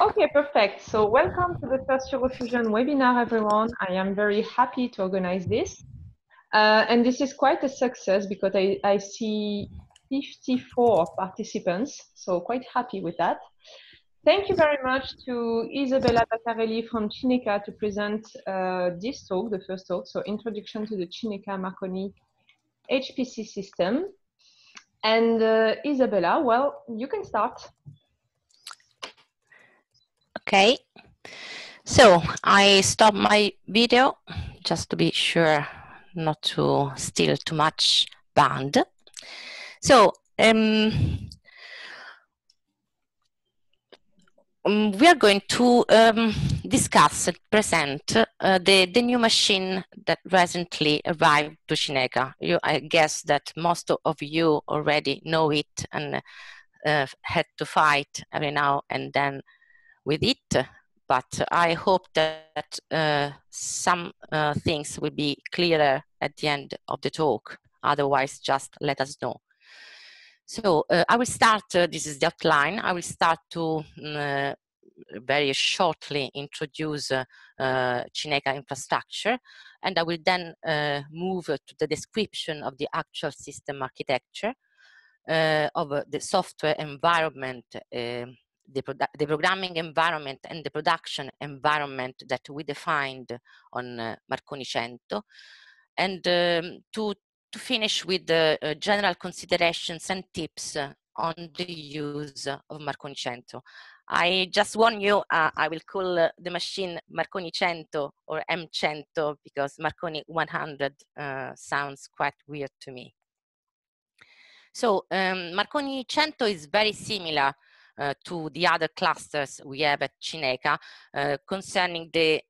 Okay, perfect. So welcome to the first Eurofusion webinar, everyone. I am very happy to organize this. Uh, and this is quite a success because I, I see 54 participants, so quite happy with that. Thank you very much to Isabella Battarelli from Cineca to present uh, this talk, the first talk, so Introduction to the Cineca Marconi HPC System. And uh, Isabella, well, you can start. Okay, so I stop my video just to be sure not to steal too much band. So um, um we are going to um, discuss and present uh, the, the new machine that recently arrived to Shinega. You, I guess that most of you already know it and uh, had to fight every now and then with it. But I hope that uh, some uh, things will be clearer at the end of the talk. Otherwise, just let us know. So uh, I will start, uh, this is the outline, I will start to mm, uh, very shortly introduce uh, uh, Cineca infrastructure, and I will then uh, move to the description of the actual system architecture uh, of the software environment um, the, the programming environment and the production environment that we defined on uh, Marconi Cento, And um, to, to finish with the uh, general considerations and tips on the use of Marconi Cento, I just warn you, uh, I will call uh, the machine Marconi Cento or m Cento because Marconi 100 uh, eh, sounds quite weird to me. So um, Marconi Cento is very similar uh, to the other clusters we have at Cineca uh, concerning the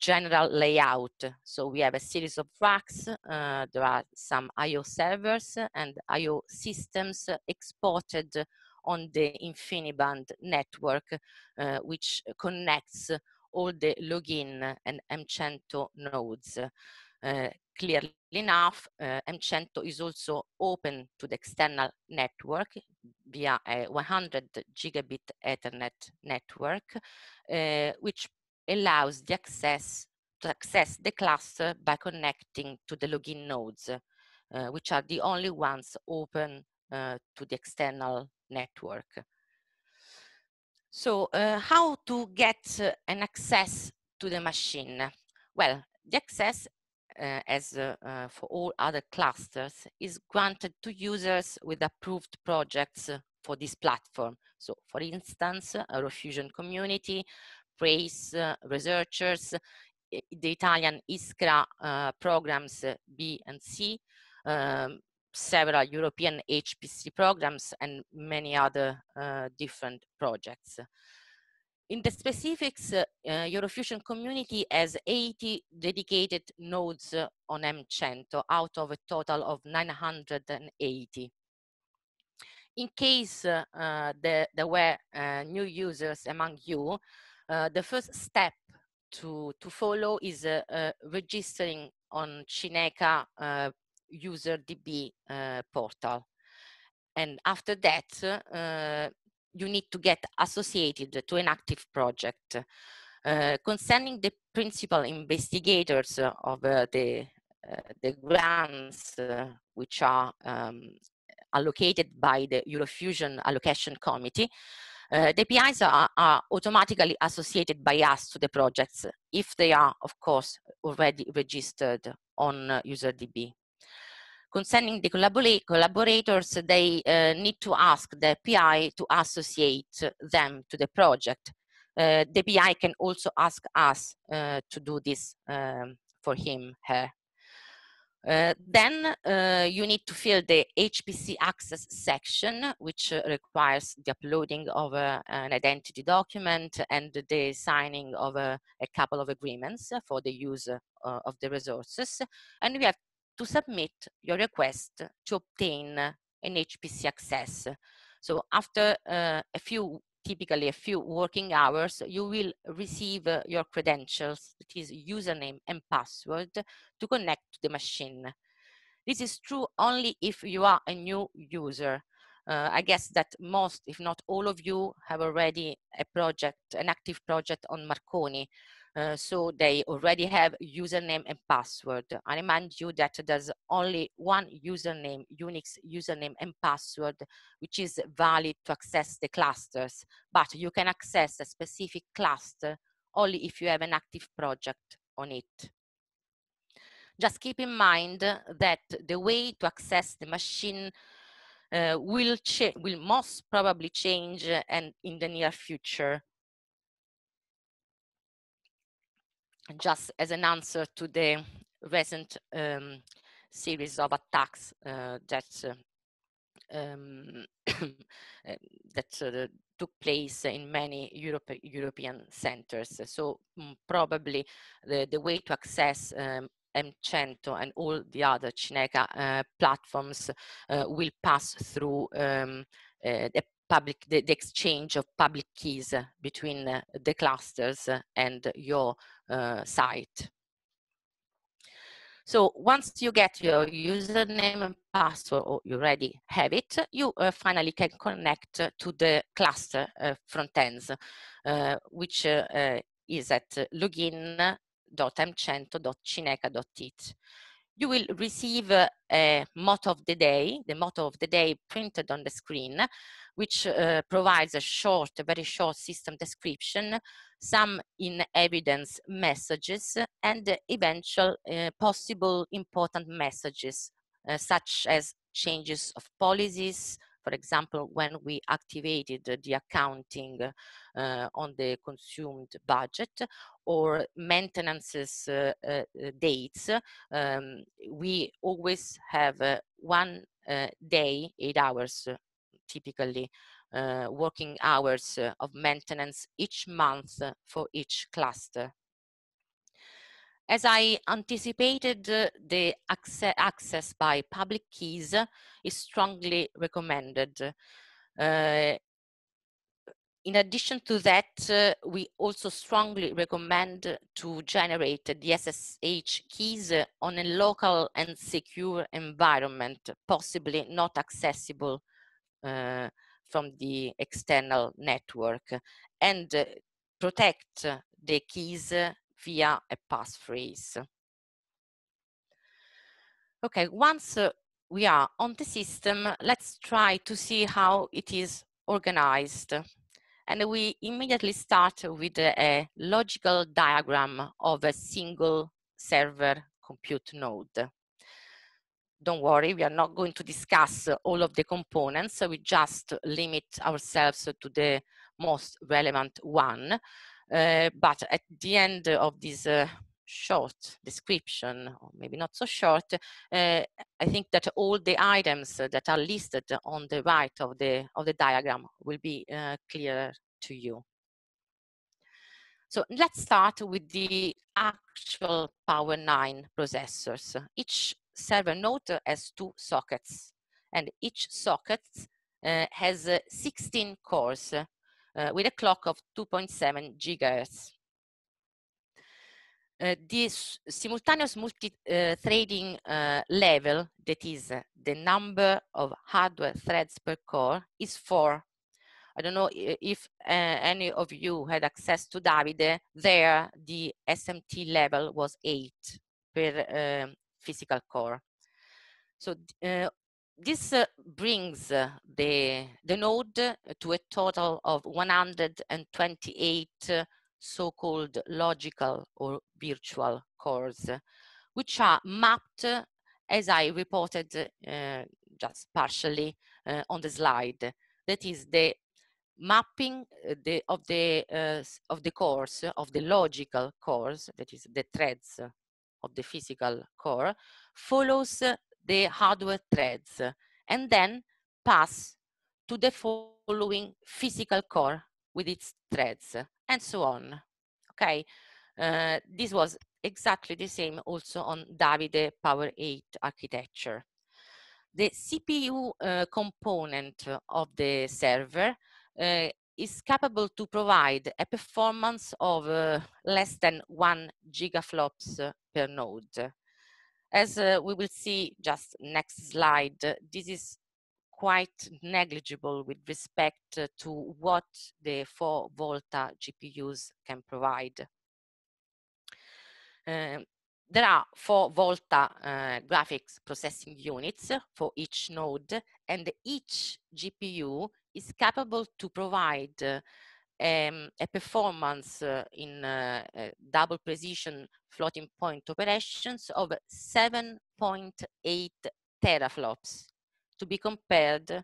general layout. So we have a series of racks. Uh, there are some I.O. servers and I.O. systems exported on the InfiniBand network, uh, which connects all the login and Mcento nodes. Uh, clearly, enough, uh, M100 is also open to the external network via a 100 gigabit Ethernet network, uh, which allows the access to access the cluster by connecting to the login nodes, uh, which are the only ones open eh, to the external network. So how to get an access to the machine? Well, the access uh, as uh, uh, for all other clusters, is granted to users with approved projects uh, for this platform. So, for instance, Eurofusion community, PRACE uh, researchers, the Italian ISCRA uh, programs B and C, um, several European HPC programs, and many other different projects. In the specifics, uh, uh, Eurofusion community has 80 dedicated nodes uh, on M100 out of a total of 980. In case uh, uh there, there, were uh, new users among you, the first step to, to follow is registering on Cineca user DB portal. And after that, you need to get associated to an active project. Uh, concerning the principal investigators of uh, the, uh, the grants uh, which are um, allocated by the Eurofusion Allocation Committee, uh, the PIs are, are, automatically associated by us to the projects if they are, of course, already registered on uh, UserDB concerning the collaborators, they uh, need to ask the PI to associate them to the project. Uh, the PI can also ask us uh, to do this um, for him, her. Uh, then uh, you need to fill the HPC access section, which requires the uploading of uh, an identity document and the signing of a, a couple of agreements for the use of the resources. And we have to submit your request to obtain an HPC access. So after uh, a few, typically a few working hours, you will receive uh, your credentials, that is username and password, to connect to the machine. This is true only if you are a new user. Uh, I guess that most, if not all of you, have already a project, an active project on Marconi. Uh, so they already have username and password. I remind you that there's only one username, Unix username and password, which is valid to access the clusters, but you can access a specific cluster only if you have an active project on it. Just keep in mind that the way to access the machine uh, will, will most probably change uh, and in the near future just as an answer to the recent um, series of attacks uh, that uh, um, uh, that uh, took place in many Europe, European centers. So um, probably the, the way to access um, and all the other Cineca uh, platforms uh, will pass through um, uh, the public, the, the, exchange of public keys between the clusters and your uh, site. So once you get your username and password, or oh, you already have it, you uh, finally can connect to the cluster uh, frontends, uh, which uh, uh, is at login.mcento.cineca.it. You will receive uh, a motto of the day, the motto of the day printed on the screen, which provides a short, a very short system description some in evidence messages and eventual uh, possible important messages uh, such as changes of policies for example when we activated the accounting uh, on the consumed budget or maintenance dates um, we always have one day eight hours typically uh, working hours uh, of maintenance each month uh, for each cluster. As I anticipated, uh, the access, access, by public keys uh, is strongly recommended. Uh, in addition to that, we also strongly recommend to generate the SSH keys on a local and secure environment, possibly not accessible from the external network and uh, protect the keys via a passphrase. Okay, once uh, we are on the system, let's try to see how it is organized. And we immediately start with a logical diagram of a single server compute node don't worry, we are not going to discuss all of the components. So we just limit ourselves to the most relevant one. Uh, but at the end of this uh, short description, or maybe not so short, uh, I think that all the items that are listed on the right of the, of the diagram will be uh, clear to you. So let's start with the actual Power 9 processors. Each server node has two sockets, and each socket uh, has uh, 16 cores uh, with a clock of 2.7 gigahertz. Uh, this simultaneous multi-threading uh, uh, level, that is uh, the number of hardware threads per core, is four. I don't know if any of you had access to Davide. There, the SMT level was eight per um, physical core. So uh, this uh, brings uh, the, the node to a total of 128 so-called logical or virtual cores, which are mapped, as I reported just partially on the slide. That is the mapping the, of, the, of the cores, of the logical cores, that is the threads of the physical core follows the hardware threads and then pass to the following physical core with its threads and so on. Okay, uh, this was exactly the same also on Davide Power 8 architecture. The CPU uh, component of the server uh, is capable to provide a performance of uh, less than one gigaflops uh, per node. As uh, we will see just next slide, this is quite negligible with respect to what the 4 Volta GPUs can provide. Uh, there are 4 Volta uh, graphics processing units for each node, and each GPU is capable to provide um, a performance uh, in uh, double precision floating point operations of 7.8 teraflops to be compared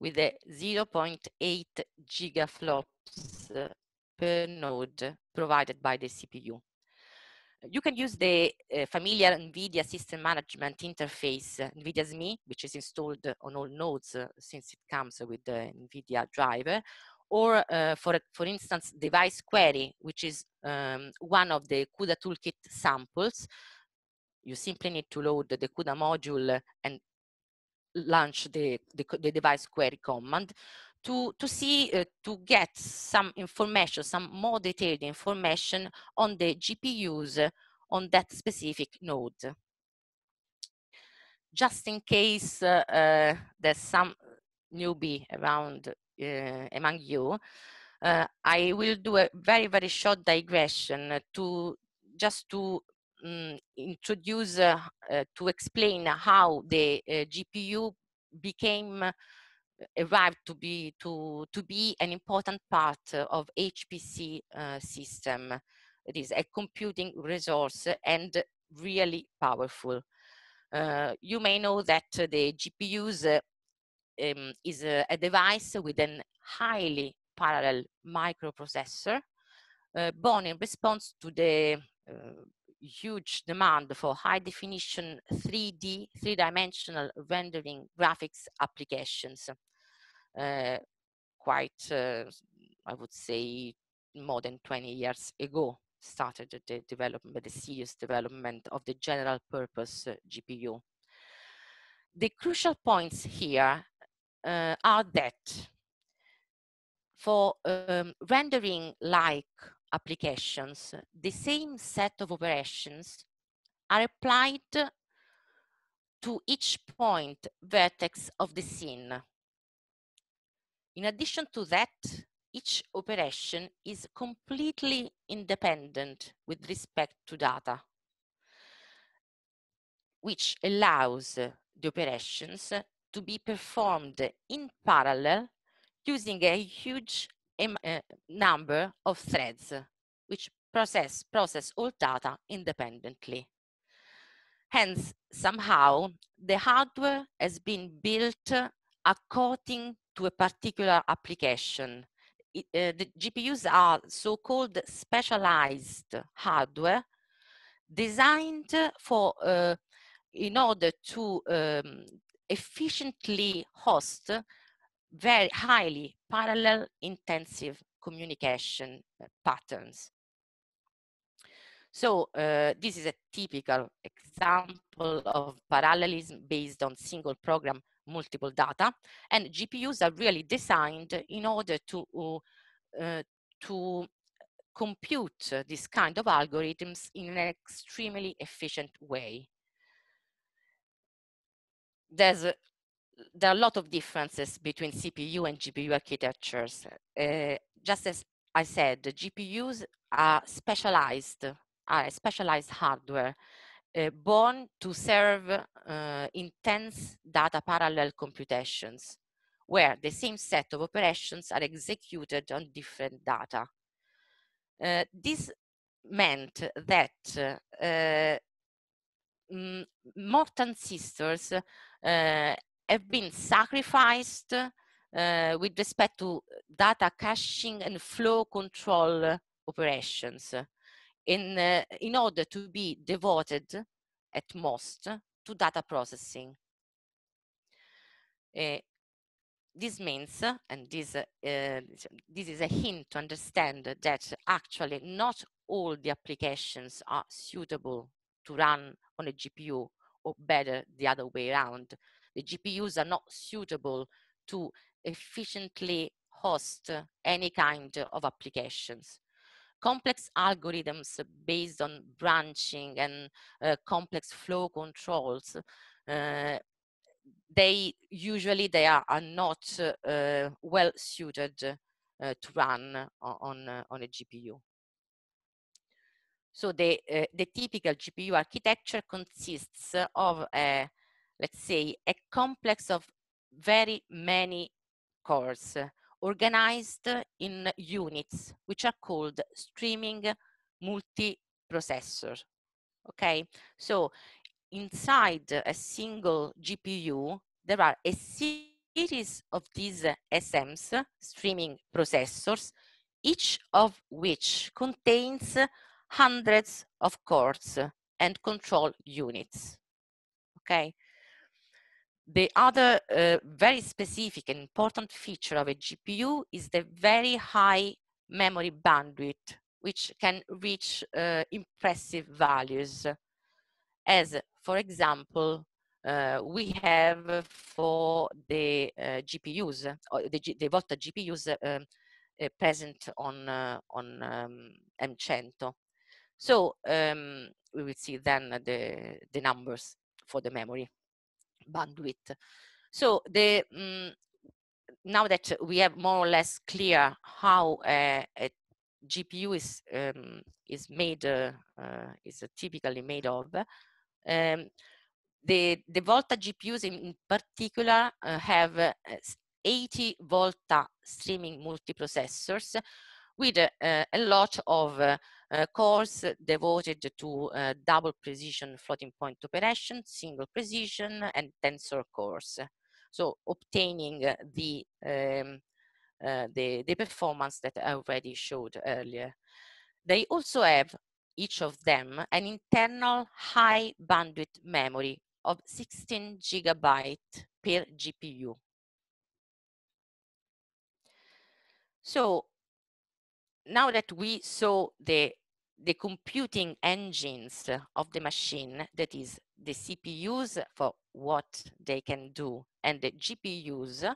with the 0.8 gigaflops uh, per node provided by the CPU. You can use the uh, familiar NVIDIA system management interface, uh, NVIDIA SME, which is installed on all nodes uh, since it comes with the NVIDIA driver, or uh, for, for instance, device query, which is um, one of the CUDA toolkit samples. You simply need to load the CUDA module and launch the, the, the device query command to, to see, uh, to get some information, some more detailed information on the GPUs on that specific node. Just in case uh, uh, there's some newbie around Eh, among you, eh, I will do a very, very short digression to just to um, introduce, eh, to explain how the GPU became arrived to be to to be an important part of HPC uh, system. It is a computing resource and really powerful. Uh, you may know that the GPUs um, is a, eh, a, device with a highly parallel microprocessor uh, born in response to the uh, huge demand for high definition 3D, three-dimensional rendering graphics applications. Uh, quite, I would say, more than 20 years ago started the development, the serious development of the general purpose GPU. The crucial points here uh, are that for um, rendering like applications, the same set of operations are applied to each point vertex of the scene. In addition to that, each operation is completely independent with respect to data, which allows the operations to be performed in parallel using a huge eh, number of threads, which process, process all data independently. Hence, somehow, the hardware has been built according to a particular application. It, uh, eh, the GPUs are so-called specialized hardware designed for uh, in order to um, efficiently host very highly parallel intensive communication eh, patterns. So uh, this is a typical example of parallelism based on single program multiple data and GPUs are really designed in order to, uh, to compute this kind of algorithms in an extremely efficient way there's a, there are a lot of differences between CPU and GPU architectures. Uh, just as I said, the GPUs are specialized, are specialized hardware uh, born to serve uh, intense data parallel computations, where the same set of operations are executed on different data. this meant that Morton sisters uh, have been sacrificed uh, with respect to data caching and flow control operations in, uh, in order to be devoted at most to data processing. Uh, this means, and this, uh, uh, this is a hint to understand that actually not all the applications are suitable to run on a GPU or better the other way around. The GPUs are not suitable to efficiently host any kind of applications. Complex algorithms based on branching and uh, complex flow controls, uh, they usually they are, are not uh, well suited uh, to run on, on, uh, on a GPU. So the, uh, the typical GPU architecture consists of, a, let's say, a complex of very many cores organized in units, which are called streaming processors. Okay, so inside a single GPU, there are a series of these SMs, streaming processors, each of which contains hundreds of cores and control units. Okay. The other uh, very specific and important feature of a GPU is the very high memory bandwidth, which can reach uh, impressive values, as, for example, uh, we have for the uh, GPUs, or the, G the Volta GPUs um, uh, present on, uh, on um, M100. So um, we will see then the, the numbers for the memory bandwidth. So the um, now that we have more or less clear how uh, a GPU is um, is made uh, uh, is typically made of, um, the the Volta GPUs in, in particular uh, have uh, 80 Volta streaming multiprocessors with uh, a lot of uh, course devoted to uh, double precision floating point operation, single precision, and tensor course. So obtaining the, um, uh, the, the, performance that I already showed earlier. They also have, each of them, an internal high bandwidth memory of 16 gigabyte per GPU. So now that we saw the, the computing engines of the machine, that is the CPUs for what they can do and the GPUs,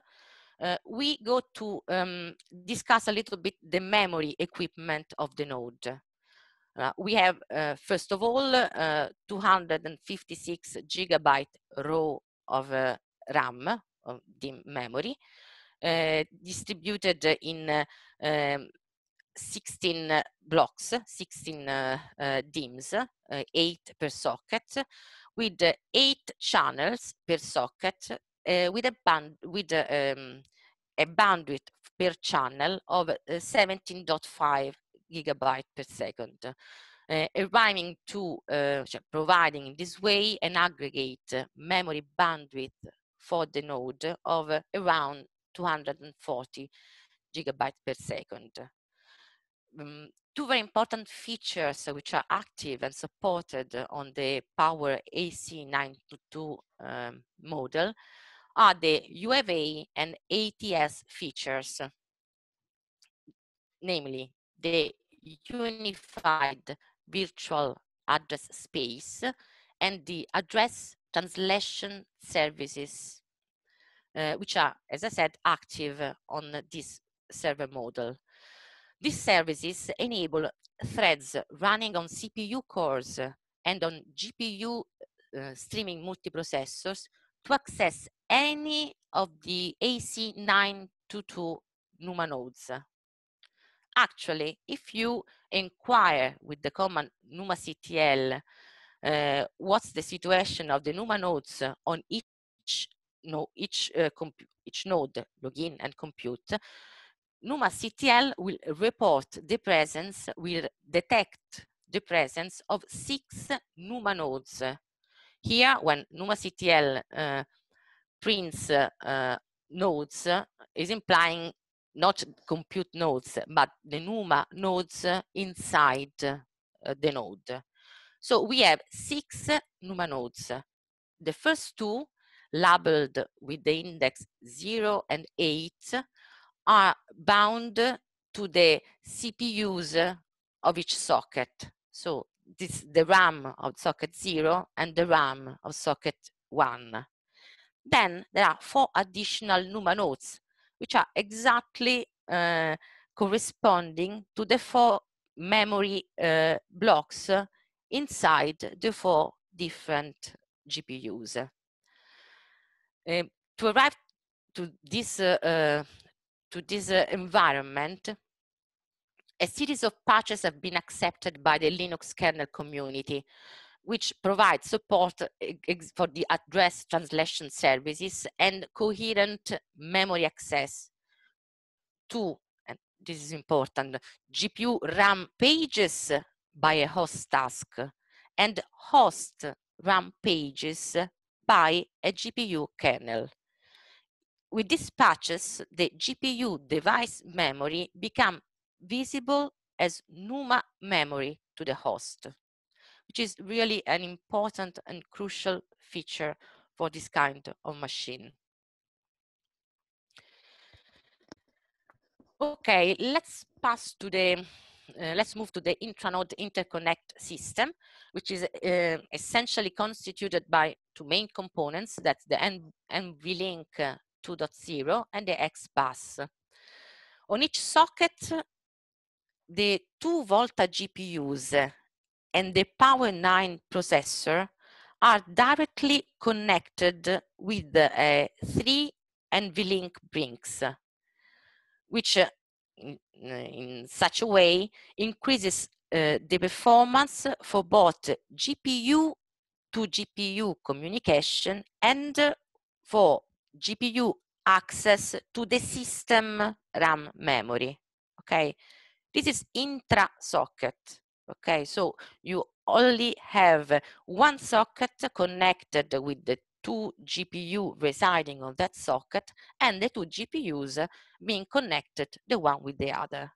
uh, we go to um, discuss a little bit the memory equipment of the node. Uh, we have, uh, first of all, uh, 256 gigabyte row of uh, RAM, of the memory, uh, distributed in um, 16 eh, blocks, 16 uh, eh, uh, eh, DIMMs, uh, 8 per socket, with 8 channels per socket, with, a, band with um, a bandwidth per channel of 17.5 gigabyte per second, arriving to providing in this way an aggregate memory bandwidth for the node of around 240 gigabyte per second um, mm, two very important features which are active and supported on the Power AC922 um, model are the UFA and ATS features, namely the unified virtual address space and the address translation services, uh, which are, as I said, active on this server model. These services enable threads running on CPU cores and on GPU uh, streaming multiprocessors to access any of the AC922 NUMA nodes. Actually, if you inquire with the command NUMACTL uh, what's the situation of the NUMA nodes on each, no, each, uh, each node, login and compute, NUMA-CTL will report the presence, will detect the presence of six NUMA nodes. Here, when NUMA-CTL uh, prints uh, nodes, is implying not compute nodes, but the NUMA nodes inside uh, the node. So we have six NUMA nodes. The first two labeled with the index 0 and 8 are bound to the CPUs of each socket. So this the RAM of socket 0 and the RAM of socket 1. Then there are four additional NUMA nodes, which are exactly uh, corresponding to the four memory uh, blocks inside the four different GPUs. Uh, to arrive to this uh, uh, to this uh, environment, a series of patches have been accepted by the Linux kernel community, which provides support for the address translation services and coherent memory access to, and this is important, GPU RAM pages by a host task and host RAM pages by a GPU kernel with these patches, the GPU device memory become visible as NUMA memory to the host, which is really an important and crucial feature for this kind of machine. Okay, let's pass to the, uh, let's move to the intranode interconnect system, which is uh, essentially constituted by two main components, that's the NVLink 2.0 and the X bus. On each socket, the 2 Volta GPUs and the Power 9 processor are directly connected with the uh, 3 NVLink Brinks, which uh, in, in, such a way increases uh, the performance for both GPU to GPU communication and for GPU access to the system RAM memory. Okay, this is intra socket. Okay, so you only have one socket connected with the two GPU residing on that socket and the two GPUs being connected the one with the other.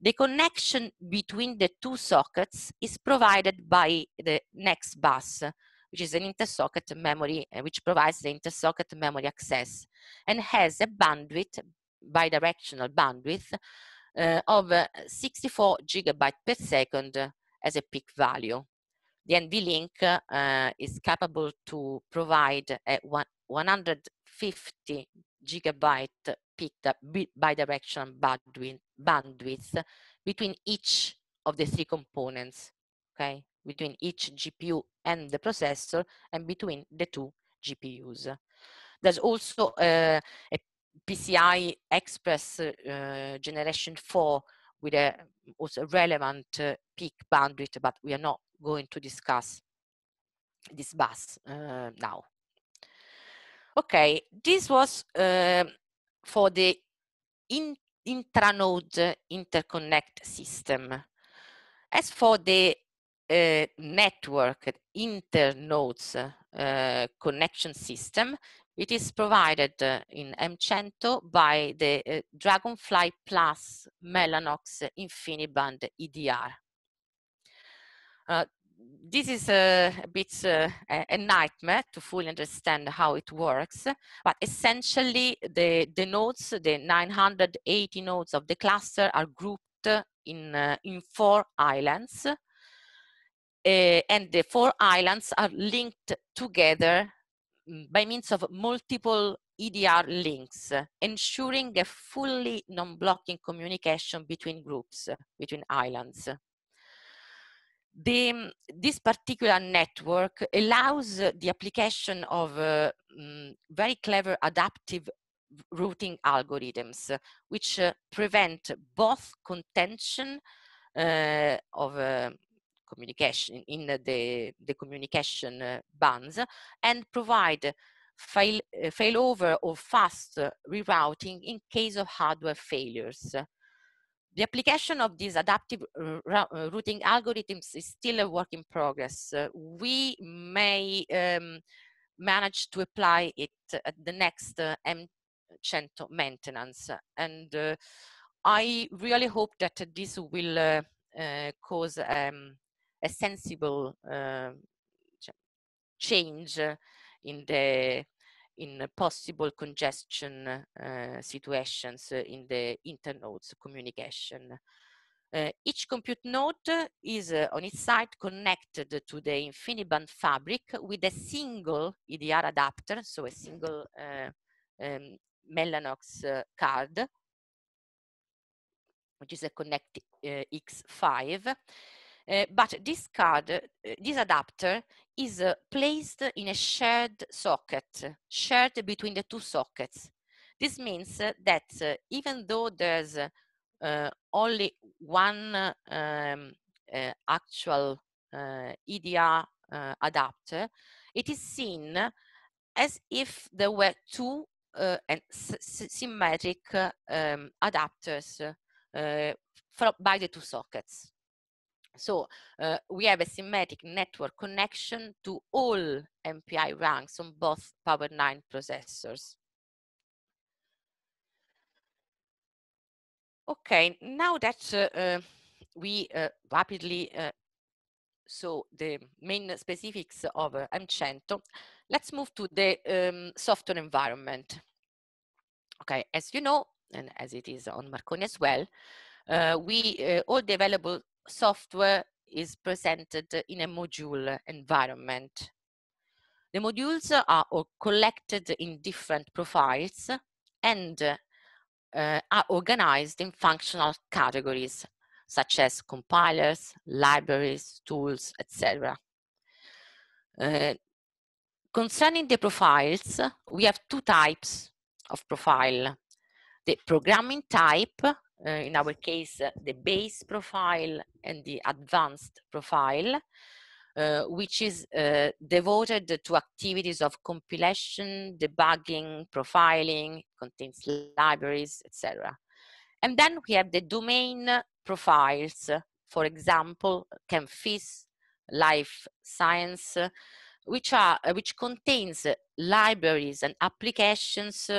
The connection between the two sockets is provided by the next bus, which is an intersocket memory, eh, which provides the intersocket memory access and has a bandwidth, bidirectional bandwidth, uh, of eh, 64 gigabyte per second as a peak value. The NVLink uh, is capable to provide a 150 gigabyte peak bidirectional bandwidth between each of the three components, okay? Between each GPU and the processor and between the two GPUs. There's also uh, a PCI Express uh, generation 4 with a also relevant uh, peak bandwidth, but we are not going to discuss this bus uh, now. Okay, this was um, for the in intranode interconnect system. As for the uh, eh, network internodes uh, connection system, It is provided uh, in Mcento by the Dragonfly Plus Mellanox InfiniBand EDR. Uh, this is a, a bit a nightmare to fully understand how it works, but essentially the, the nodes, the 980 nodes of the cluster are grouped in, in four islands Eh, and the four islands are linked together mm, by means of multiple EDR links, ensuring a fully non-blocking communication between groups, between islands. The, mm, this particular network allows the application of uh, mm, very clever adaptive routing algorithms, which uh, prevent both contention uh, of uh, communication in the the communication uh, bands and provide fail, uh, failover or fast rerouting in case of hardware failures. The application of these adaptive eh, routing algorithms is still a work in progress. we may um, manage to apply it at the next uh, Cento maintenance. And uh, I really hope that this will uh, uh, cause um, a sensible ehm, change in the in possible congestion eh, situations in the internodes communication. Uh, each compute node is uh, on its side connected to the InfiniBand fabric with a single EDR adapter, so a single uh, um, Mellanox card, which is a Connect X5. Eh, but this card, uh, this adapter is uh, placed in a shared socket, shared between the two sockets. This means that even though there's only one um, actual EDR adapter, it is seen as if there were two and symmetric um, adapters by the two sockets. So uh, we have a symmetric network connection to all MPI ranks on both Power9 processors. Okay, now that uh, uh, we uh, rapidly uh, saw the main specifics of uh, Mcento, let's move to the um, software environment. Okay, as you know, and as it is on Marconi as well, uh, we all the available software is presented in a module environment. The modules are collected in different profiles and uh, are organized in functional categories such as compilers, libraries, tools, etc. Uh, concerning the profiles, we have two types of profile. The programming type, uh, in our case, the base profile and the advanced profile, uh, which is uh, devoted to activities of compilation, debugging, profiling, contains libraries, etc. And then we have the domain profiles, for example, CAMFIS, Life Science, which, are, which contains libraries and applications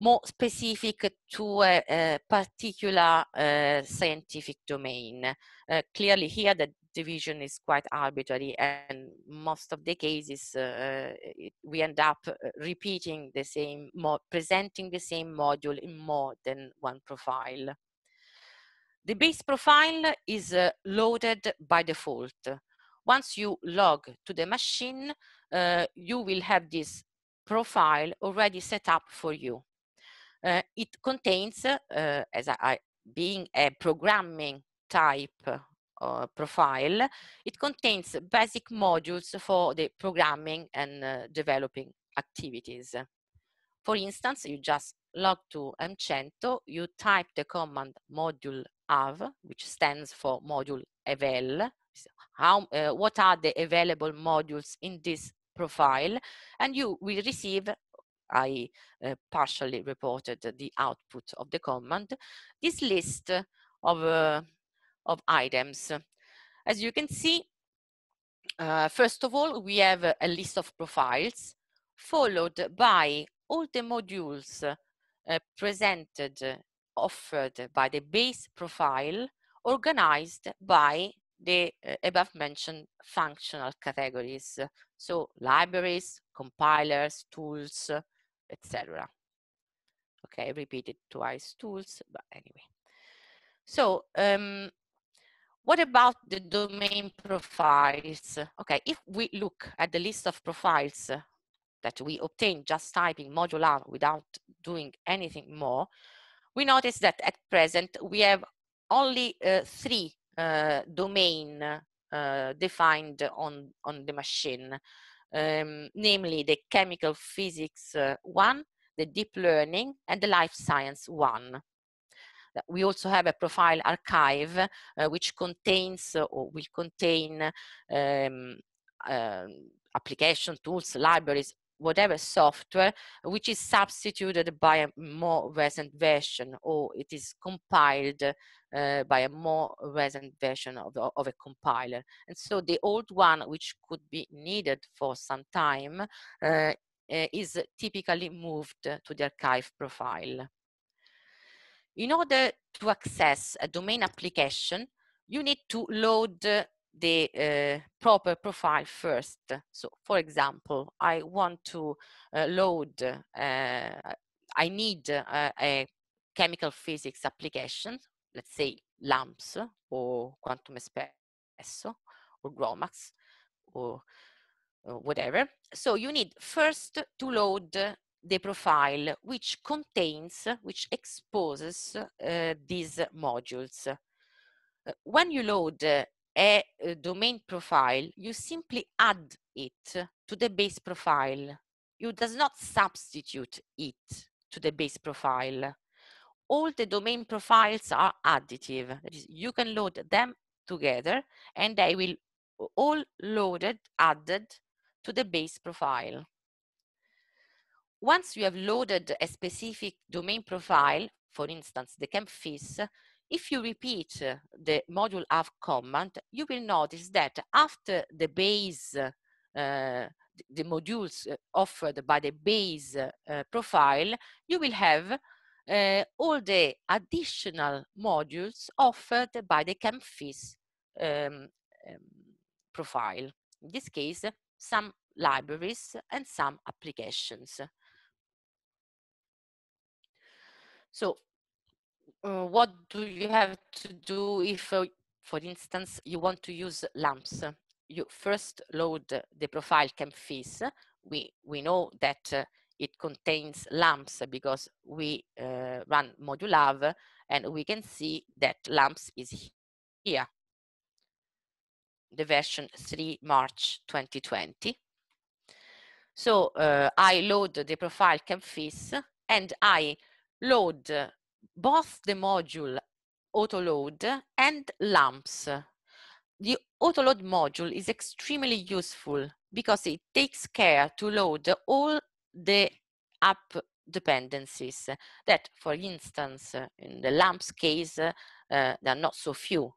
more specific to a, a particular uh, scientific domain. Uh, clearly here the division is quite arbitrary and most of the cases uh, we end up repeating the same, presenting the same module in more than one profile. The base profile is loaded by default. Once you log to the machine, you will have this profile already set up for you. Uh, it contains, uh, as I, being a programming type uh, profile, it contains basic modules for the programming and developing activities. For instance, you just log to Mcento, you type the command module av, which stands for module eval. How, what are the available modules in this profile? And you will receive I uh, partially reported the output of the command, this list of, uh, of items. As you can see, uh, first of all, we have a list of profiles followed by all the modules eh, presented, offered by the base profile, organized by the above mentioned functional categories. So libraries, compilers, tools, etc. Okay, repeat repeated twice tools, but anyway. So um, what about the domain profiles? Okay, if we look at the list of profiles that we obtain just typing modular without doing anything more, we notice that at present we have only uh, three uh, domain uh, defined on, on the machine um, namely the chemical physics uh, one, the deep learning, and the life science one. Uh, we also have a profile archive uh, which contains uh, or will contain um, um, application tools, libraries, whatever software which is substituted by a more recent version or it is compiled Eh, by a more recent version of, the, of a compiler. And so the old one, which could be needed for some time, uh, is typically moved to the archive profile. In order to access a domain application, you need to load the proper profile first. So for example, I want to load, I need a chemical physics application let's say LAMPS or Quantum Espresso or Gromax or, or whatever. So you need first to load the profile which contains, which exposes uh, these modules. Uh, when you load uh, a uh, domain profile, you simply add it to the base profile. You does not substitute it to the base profile all the domain profiles are additive. That is, you can load them together and they will all loaded, added to the base profile. Once you have loaded a specific domain profile, for instance, the campfis, if you repeat the module have command, you will notice that after the base, uh, the modules uh, offered by the base uh, profile, you will have uh, all the additional modules offered by the CAMFIS um, ehm, um, ehm, profile. In this case, some libraries and some applications. So uh, what do you have to do if, uh, for instance, you want to use LAMPS? You first load the profile CAMFIS. We, we know that uh, it contains lamps because we uh, run modulav and we can see that lamps is here. The version 3 March 2020. So uh, I load the profile CAMFIS and I load both the module autoload and lamps. The autoload module is extremely useful because it takes care to load all the app dependencies that, for instance, in the LAMPS case, uh, there are not so few.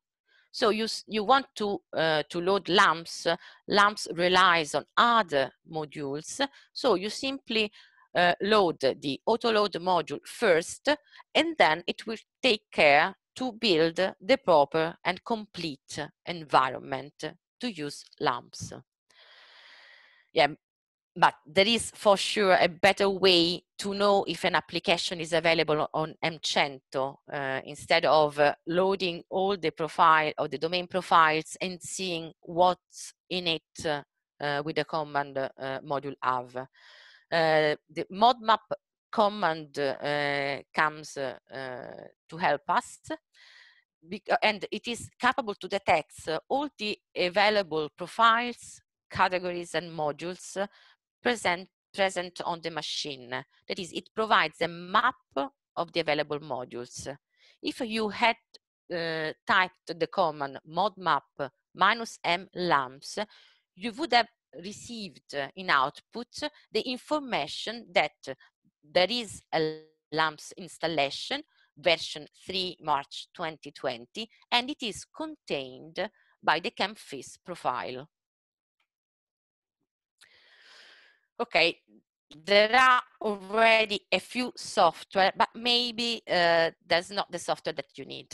So you, you want to, uh, to load LAMPS. Uh, LAMPS relies on other modules. So you simply uh, load the autoload module first, and then it will take care to build the proper and complete environment to use LAMPS. Yeah, but there is for sure a better way to know if an application is available on Mcento uh, instead of uh, loading all the profile or the domain profiles and seeing what's in it uh, uh with the command uh, module have. Uh, the modmap command comes to help us and it is capable to detect all the available profiles categories and modules present, present on the machine. That is, it provides a map of the available modules. If you had uh, typed the command modmap minus m lamps, you would have received in output the information that there is a lamps installation version 3 March 2020 and it is contained by the CAMFIS profile. okay, there are already a few software, but maybe uh, that's not the software that you need.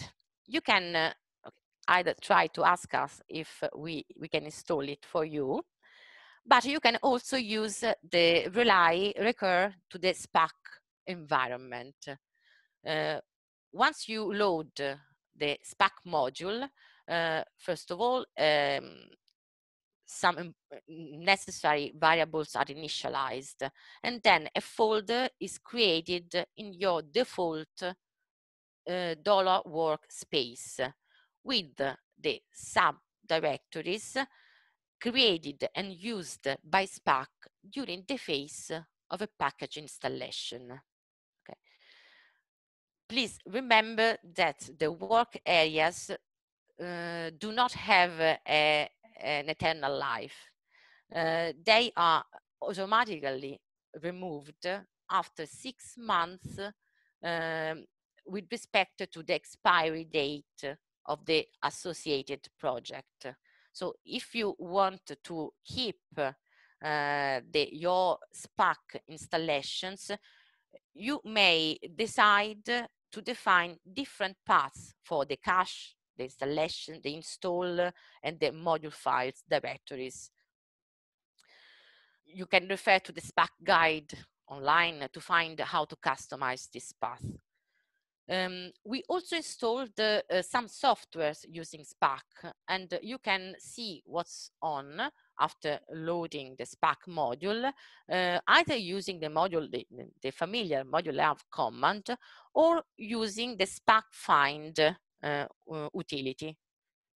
You can uh, either try to ask us if we, we can install it for you, but you can also use the rely recur to the spark environment. Uh, once you load the spark module, uh, first of all, um, some uh, necessary variables are initialized. And then a folder is created in your default uh, dollar workspace with the subdirectories created and used by Spark during the phase of a package installation. Okay. Please remember that the work areas uh, do not have a, an eternal life. Uh, they are automatically removed after six months um, with respect to the expiry date of the associated project. So if you want to keep uh, the, your SPAC installations, you may decide to define different paths for the cache, the installation, the install, and the module files directories. You can refer to the SPAC guide online to find how to customize this path. Um, we also installed uh, uh some softwares using SPAC, and you can see what's on after loading the SPAC module, uh, either using the module, the, the familiar module have command, or using the SPAC find Eh, utility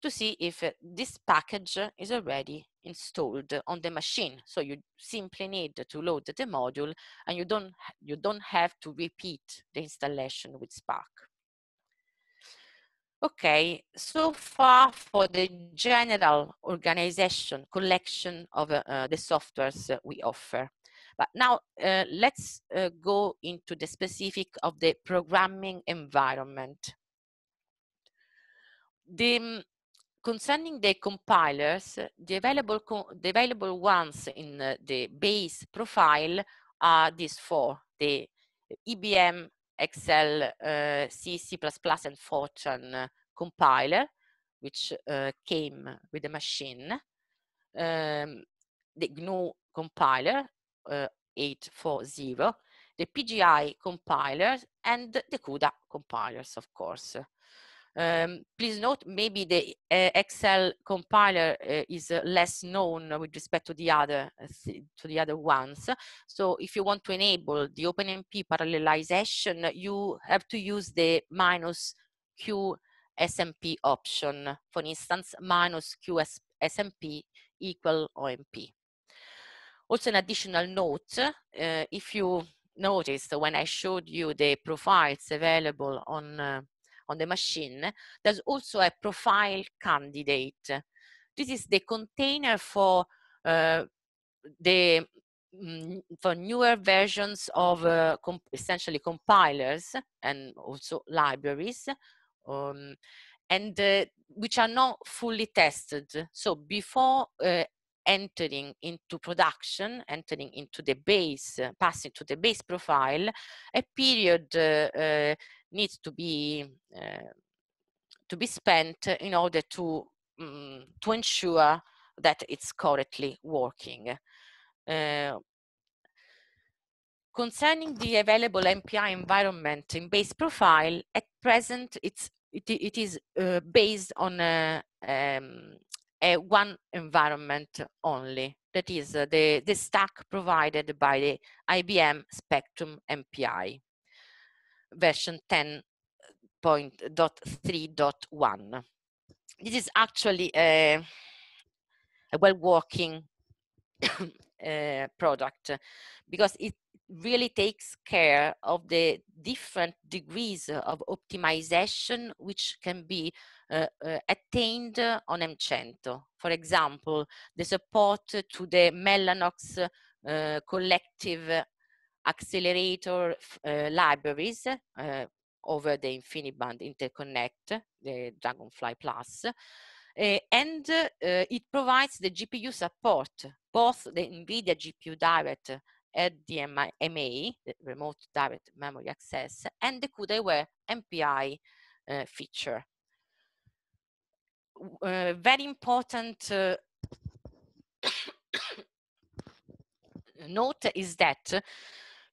to see if eh, this package is already installed on the machine. So you simply need to load the module and you don't, you don't have to repeat the installation with Spark. Okay, so far for the general organization, collection of uh, the softwares we offer. But now uh, let's uh, go into the specific of the programming environment the, mm, concerning the compilers, the available, the available ones in uh, the base profile are these four, the EBM, Excel, uh, C, C++, and Fortran uh, compiler, which uh, came with the machine, um, the GNU compiler, uh, 840, the PGI compilers, and the CUDA compilers, of course. Um, please note, maybe the uh, Excel compiler uh, is uh, less known with respect to the other uh, to the other ones. So, if you want to enable the OpenMP parallelization, you have to use the minus Q SMP option. For instance, minus Q SMP equal OMP. Also, an additional note: uh, if you noticed when I showed you the profiles available on uh, on the machine, there's also a profile candidate. This is the container for uh, the mm, for newer versions of uh, comp essentially compilers and also libraries um, and uh, which are not fully tested so before uh, entering into production, entering into the base, passing to the base profile, a period eh, needs to be eh, to be spent in order to um, to ensure that it's correctly working. Uh, concerning the available MPI environment in base profile, at present it's, it, it is uh, based on a, um, one environment only. That is uh, the, the stack provided by the IBM Spectrum MPI version 10.3.1. This is actually a, a well-working uh, product because it really takes care of the different degrees of optimization which can be Eh, eh, attained on M100. For example, the support to the Mellanox eh, collective accelerator libraries over the InfiniBand interconnect, the Dragonfly Plus, uh, and uh, it provides the GPU support, both the NVIDIA GPU Direct at the MA, the Remote Direct Memory Access, and the cuda MPI uh, feature uh, very important uh, note is that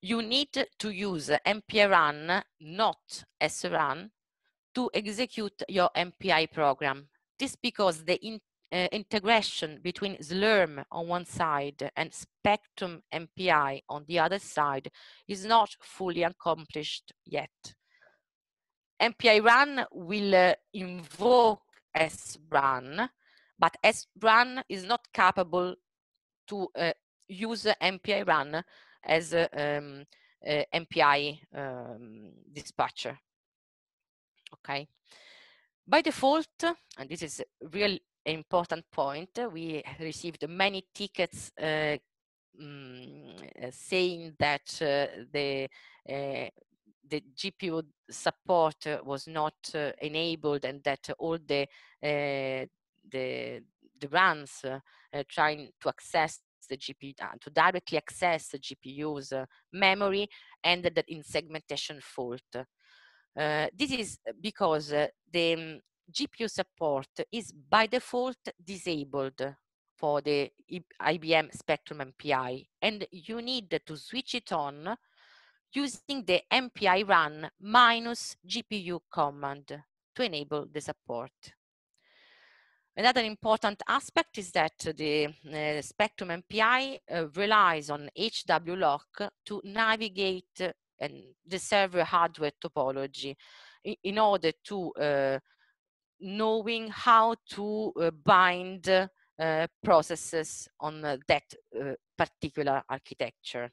you need to use MPRun, not SRun, to execute your MPI program. This because the in, uh, integration between Slurm on one side and Spectrum MPI on the other side is not fully accomplished yet. MPI run will uh, invoke run, but run is not capable to uh, use mpi run as a, um, a uh, mpi um, dispatcher okay by default and this is a real important point we received many tickets uh, mm, saying that uh, the uh, the GPO support was not uh, enabled and that all the uh, the the runs uh, trying to access the GPU to directly access the GPU's memory ended that in segmentation fault. this is because the um, GPU support is by default disabled for the IBM Spectrum MPI, and you need to switch it on using the MPI run minus GPU command to enable the support. Another important aspect is that the uh, Spectrum MPI uh, relies on HWLock to navigate uh, and the server hardware topology in, in order to uh, knowing how to uh, bind uh, processes on that particular architecture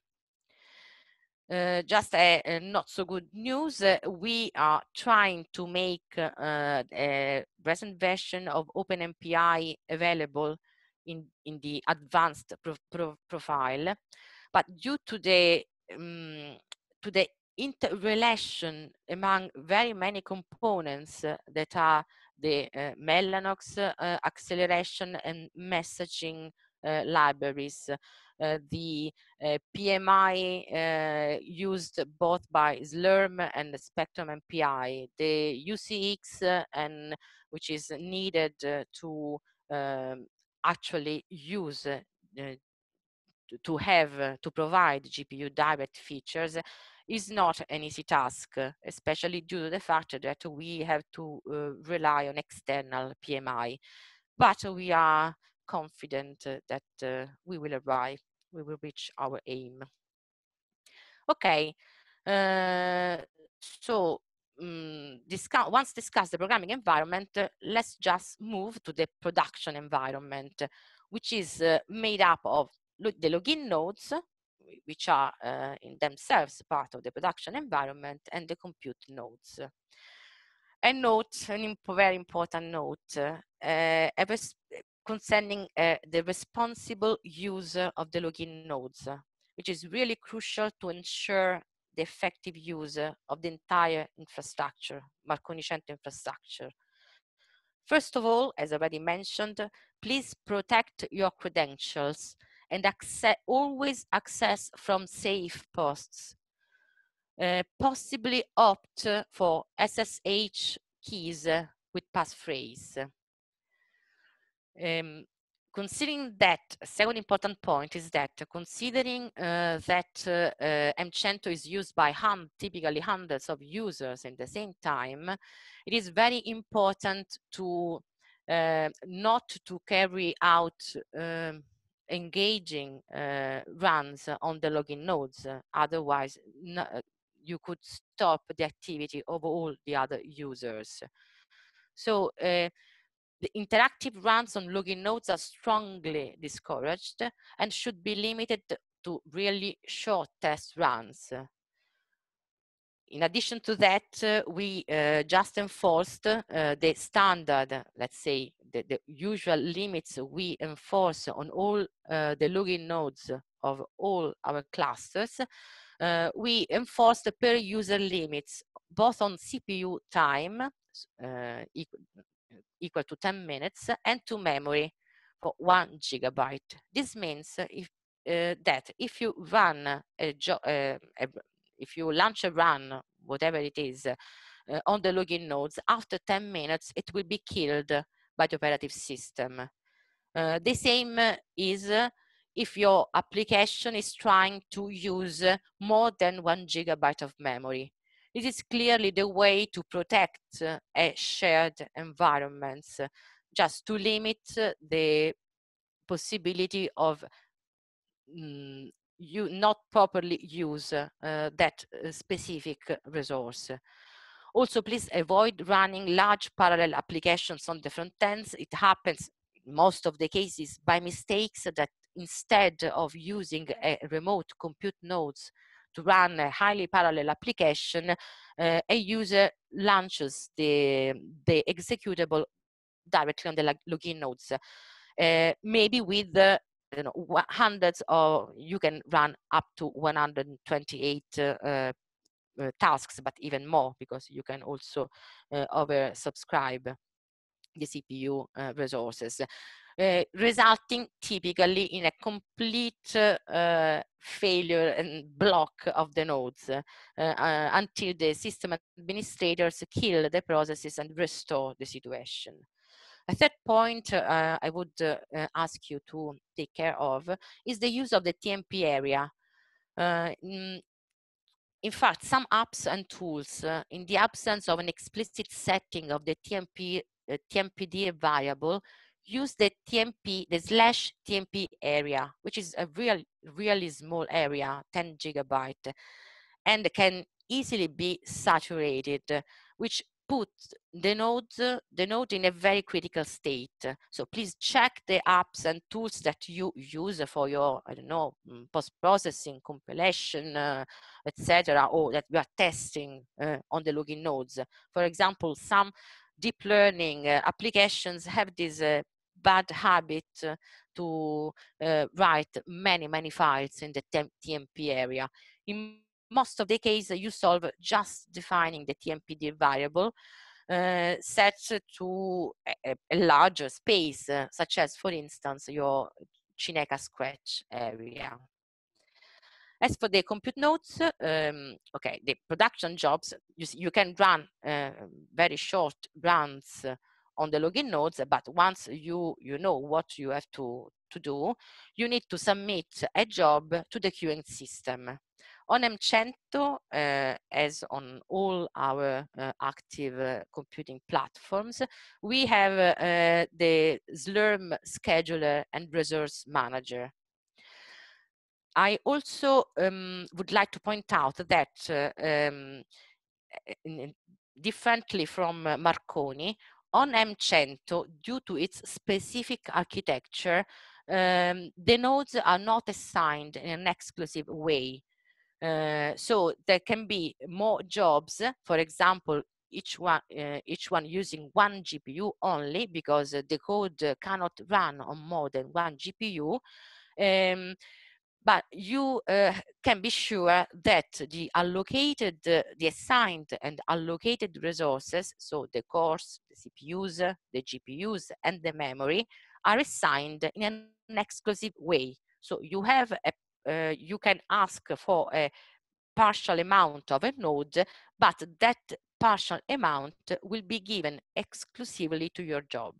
uh, just a, a, eh, not so good news. Uh, we are trying to make uh, a recent version of OpenMPI available in, in the advanced pro pro profile, but due to the um, to the interrelation among very many components that are the Mellanox acceleration and messaging libraries. Uh, the uh, PMI uh, used both by Slurm and Spectrum MPI, the UCX and which is needed to um, actually use to have to provide GPU direct features is not an easy task, especially due to the fact that we have to uh, rely on external PMI. But we are confident that uh, we will arrive, we will reach our aim. Okay, uh, so um, mm, discuss, once discussed the programming environment, uh, let's just move to the production environment, which is uh, made up of lo the login nodes, which are uh, in themselves part of the production environment, and the compute nodes. A note, an imp very important note, concerning eh, the responsible use of the login nodes, which is really crucial to ensure the effective use of the entire infrastructure, Marconi Center infrastructure. First of all, as already mentioned, please protect your credentials and access, always access from safe posts. Uh, possibly opt for SSH keys with passphrase. Um, considering that, second important point is that considering uh, that uh, Mcento is used by hum, typically hundreds of users at the same time, it is very important to uh, not to carry out um, engaging uh, runs on the login nodes. Otherwise, no, uh, you could stop the activity of all the other users. So uh, the interactive runs on login nodes are strongly discouraged and should be limited to really short test runs. In addition to that, uh, we uh, just enforced uh, the standard, let's say, the, the, usual limits we enforce on all uh, the login nodes of all our clusters. Uh, we enforce the per user limits both on CPU time, uh, equal to 10 minutes and to memory for one gigabyte. This means if, uh, that if you run a, uh, if you launch a run, whatever it is, uh, on the login nodes, after 10 minutes, it will be killed by the operative system. the same is if your application is trying to use more than one gigabyte of memory. This is clearly the way to protect uh, shared environments, uh, just to limit uh, the possibility of mm, you not properly use uh, that specific resource. Also, please avoid running large parallel applications on the front ends. It happens in most of the cases by mistakes that instead of using remote compute nodes to run a highly parallel application, uh, eh, a user eh, launches the, the executable directly on the login nodes, uh, maybe with you know, hundreds or you can run up to 128 uh, tasks, but even more because you can also uh, oversubscribe the CPU resources. Eh, resulting typically in a complete uh, failure and block of the nodes uh, until the system administrators kill the processes and restore the situation. A third point I would ask you to take care of is the use of the TMP area. In, in fact, some apps and tools, in the absence of an explicit setting of the TMP, TMPD variable, use the TMP, the slash TMP area, which is a real, really small area, 10 gigabyte, and can easily be saturated, which puts the node, the node in a very critical state. So please check the apps and tools that you use for your, I don't know, mm, post-processing, compilation, uh, etc., or that you are testing uh, on the login nodes. For example, some deep learning uh, applications have this uh, bad habit to eh, write many, many files in the TMP area. In most of the case, you solve just defining the TMPD variable uh, eh, set to a, a larger space, uh, such as, for instance, your Cineca scratch area. As for the compute nodes, um, okay, the production jobs, you, you can run uh, very short runs on the login nodes, but once you, you know what you have to, to do, you need to submit a job to the queuing system. On Mcento, uh, eh, as on all our uh, active uh, computing platforms, we have the Slurm scheduler and resource manager. I also um, would like to point out that um, in, in, differently from Marconi, on M100, due to its specific architecture, um, the nodes are not assigned in an exclusive way. Uh, so there can be more jobs, for example, each one, uh, each one using one GPU only because the code cannot run on more than one GPU. Um, but you uh, can be sure that the allocated, uh, the assigned and allocated resources, so the cores, the CPUs, the GPUs, and the memory, are assigned in an exclusive way. So you have a, uh, you can ask for a partial amount of a node, but that partial amount will be given exclusively to your job.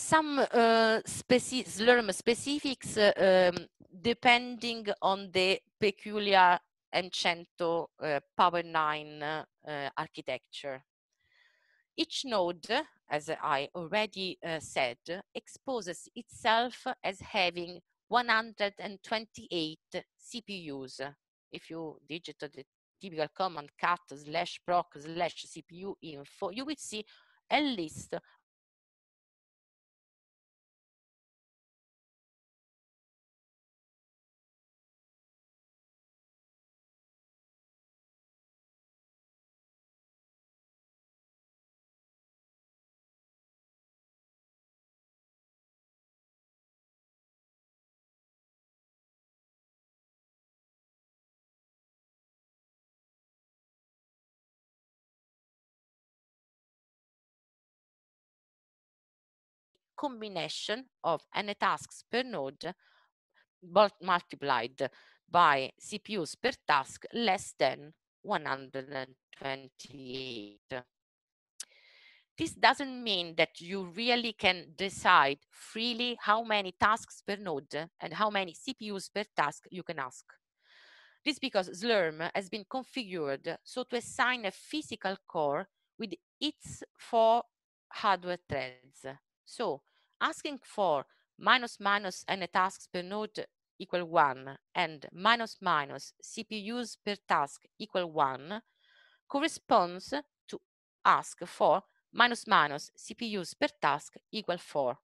some uh, Slurm specifics uh, um, depending on the peculiar m uh, Power 9 uh, architecture. Each node, as I already uh, said, exposes itself as having 128 CPUs. If you digit the typical command cat slash proc slash CPU info, you will see a list combination of n tasks per node multiplied by CPUs per task less than 128. This doesn't mean that you really can decide freely how many tasks per node and how many CPUs per task you can ask. This because Slurm has been configured so to assign a physical core with its four hardware threads. So asking for minus minus n tasks per node equal one and minus minus CPUs per task equal one corresponds to ask for minus minus CPUs per task equal four.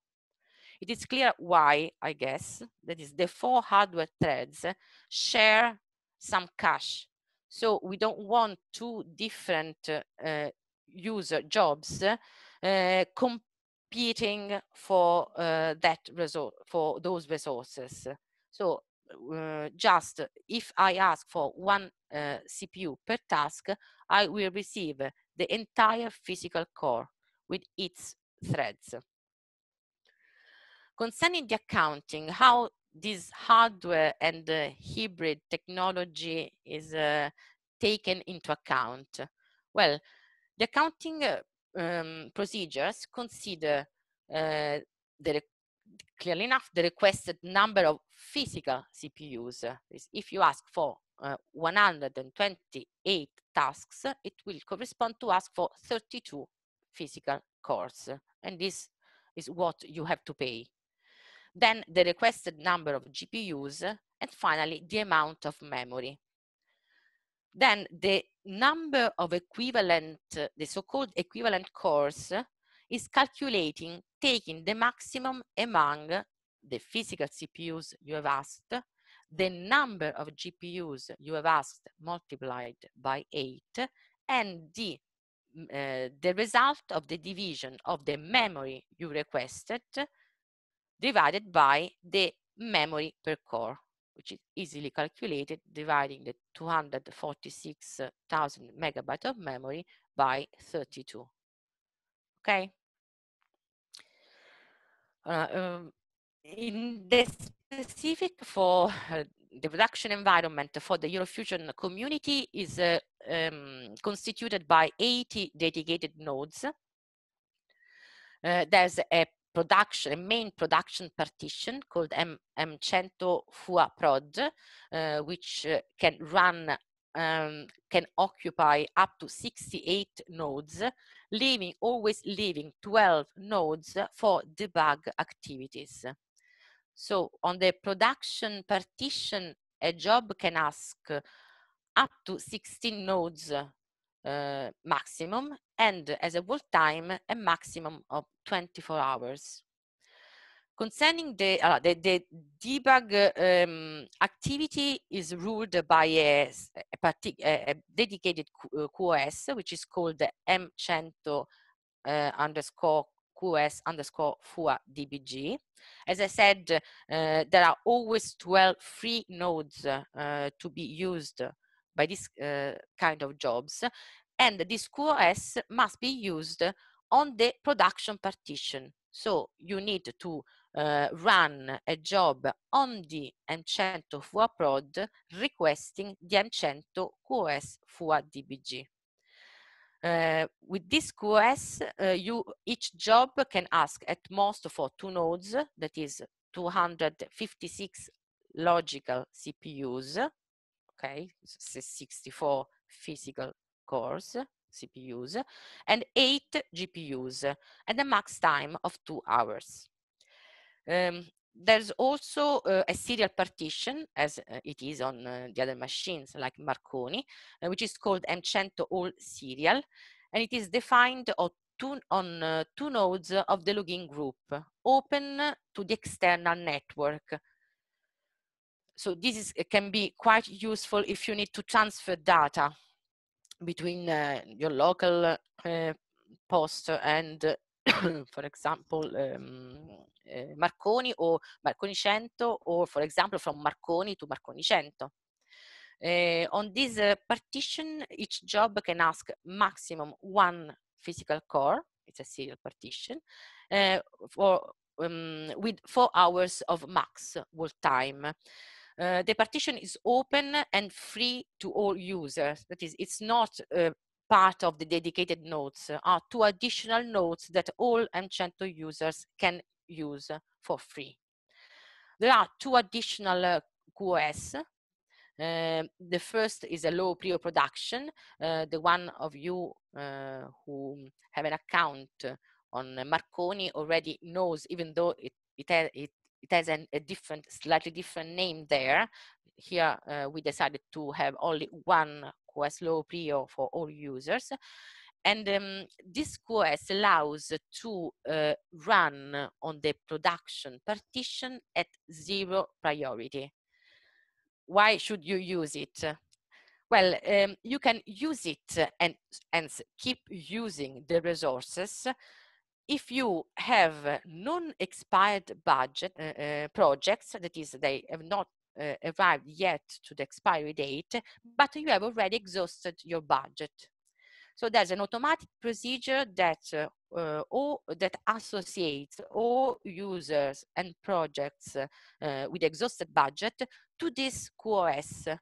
It is clear why, I guess, that is the four hardware threads share some cache. So we don't want two different uh, user jobs uh, comp competing for uh, that resource for those resources so uh, just if i ask for one uh, eh, cpu per task i will receive the entire physical core with its threads concerning the accounting how this hardware and hybrid technology is taken into account well the accounting um, procedures consider uh, eh, the clearly enough the requested number of physical CPUs. If you ask for uh, eh, 128 tasks, it will correspond to ask for 32 physical cores. And this is what you have to pay. Then the requested number of GPUs, and finally the amount of memory then the number of equivalent, the so-called equivalent cores is calculating, taking the maximum among the physical CPUs you have asked, the number of GPUs you have asked multiplied by 8, and the, uh, the result of the division of the memory you requested divided by the memory per core which is easily calculated dividing the 246,000 megabyte of memory by 32. Okay. Uh, um, in the specific for uh, the production environment for the Eurofusion community is uh, um, constituted by 80 dedicated nodes. Uh, there's a production, main production partition called M M100 FUA prod, uh, which uh, can run, um, can occupy up to 68 nodes, leaving, always leaving 12 nodes for debug activities. So on the production partition, a job can ask up to 16 nodes uh, maximum and as a work time a maximum of 24 hours. Concerning the, uh, the, the debug um, activity is ruled by a, a, a dedicated Q eh, QoS, which is called M100 uh, eh, underscore QS underscore FUA DBG. As I said, uh, there are always 12 free nodes uh, to be used by this uh, kind of jobs. And this QoS must be used on the production partition. So you need to uh, run a job on the M100 FUA prod requesting the M100 QoS FUA DBG. Uh, eh, with this QoS, uh, you, each job can ask at most for two nodes, that is 256 logical CPUs okay, it's 64 physical cores, CPUs, and eight GPUs, and a max time of two hours. Um, there's also uh, a serial partition, as uh, it is on uh, the other machines like Marconi, uh, which is called M100 all serial, and it is defined on two, on, uh, two nodes of the login group, open to the external network, so this is, can be quite useful if you need to transfer data between uh, your local uh, post and, for example, um, eh, Marconi or Marconi Cento, or for example, from Marconi to Marconi Cento. Uh, on this uh, partition, each job can ask maximum one physical core, it's a serial partition, uh, for, um, with four hours of max work time. Uh, the partition is open and free to all users. That is, it's not part of the dedicated nodes, uh, are two additional nodes that all Mcento users can use for free. There are two additional uh, QoS. Um, the first is a low pre-production, uh, the one of you uh, who have an account on Marconi already knows, even though it it, it it has an, a different, slightly different name there. Here uh, we decided to have only one quest low prio for all users. And um, this quest allows to uh, run on the production partition at zero priority. Why should you use it? Well, um, you can use it and, and keep using the resources if you have non-expired budget uh, projects, that is, they have not uh, arrived yet to the expiry date, but you have already exhausted your budget. So there's an automatic procedure that uh, that associates all users and projects with exhausted budget to this QoS.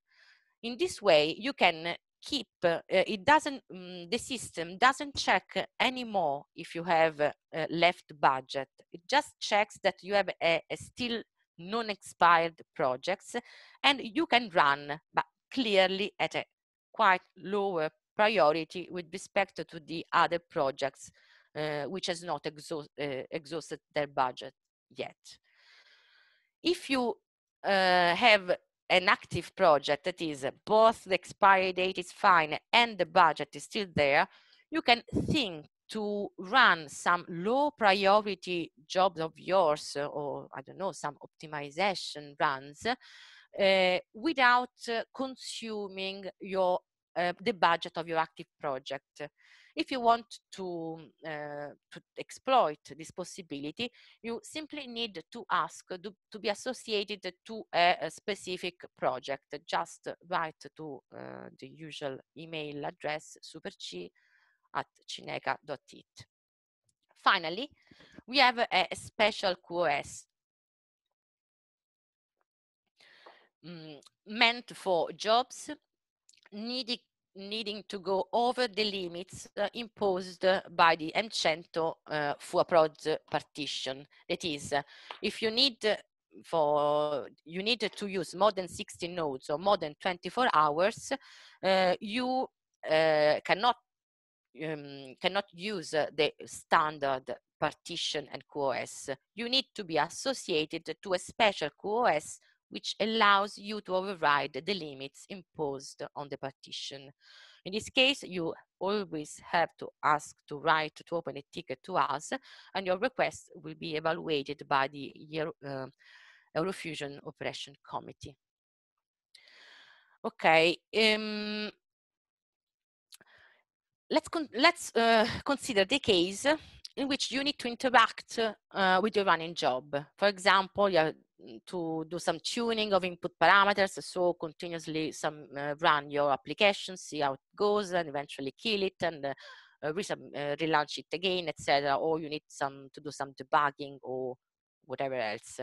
In this way, you can keep uh, it doesn't um, the system doesn't check anymore if you have uh, left budget it just checks that you have a, a still non-expired projects and you can run but clearly at a quite lower priority with respect to the other projects uh, which has not exhaust, uh, exhausted their budget yet if you uh, have an active project that is uh, both the expiry date is fine and the budget is still there, you can think to run some low priority jobs of yours uh, or I don't know, some optimization runs uh, without uh, consuming your uh, the budget of your active project. If you want to, uh, to exploit this possibility, you simply need to ask to, to be associated to a, a, specific project. Just write to uh, the usual email address superc at cineca.it. Finally, we have a, a special QoS mm, meant for jobs needing needing to go over the limits uh, imposed uh, by the M100 uh, eh, FUAPROD partition. That is, eh, if you need for you need to use more than 60 nodes or more than 24 hours, you cannot um, cannot use the standard partition and QoS. You need to be associated to a special QoS which allows you to override the limits imposed on the partition. In this case, you always have to ask to write to open a ticket to us, and your request will be evaluated by the uh, Eurofusion Operation Committee. Okay, um, let's, con let's uh, consider the case in which you need to interact uh, with your running job. For example, you're Mm, to do some tuning of input parameters. So continuously some uh, run your application, see how it goes, and eventually kill it and uh, uh, uh relaunch it again, etc. Or you need some to do some debugging or whatever else.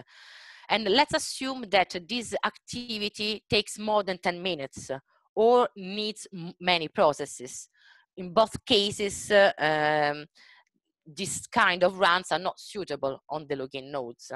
And let's assume that this activity takes more than 10 minutes or needs many processes. In both cases, uh, um, this kind of runs are not suitable on the login nodes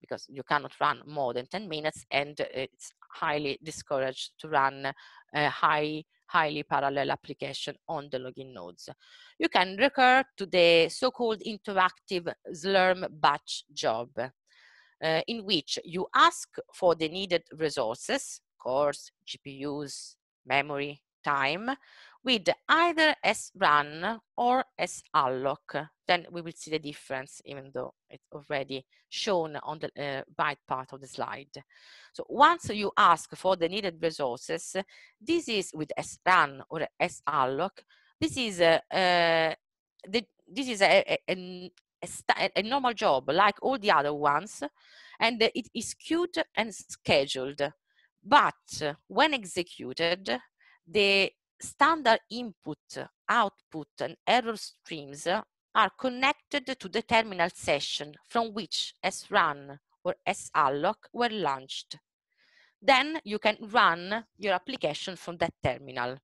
because you cannot run more than 10 minutes and it's highly discouraged to run a uh, high highly parallel application on the login nodes. You can recur to the so-called interactive Slurm batch job, uh, in which you ask for the needed resources, cores, GPUs, memory, time, with either srun or salloc. Then we will see the difference, even though it's already shown on the uh, right part of the slide. So once you ask for the needed resources, this is with srun or salloc. This is a uh, uh, the, this is a, a, a, a, normal job like all the other ones, and it is queued and scheduled. But when executed, the standard input, output, and error streams are connected to the terminal session from which srun or salloc were launched. Then you can run your application from that terminal.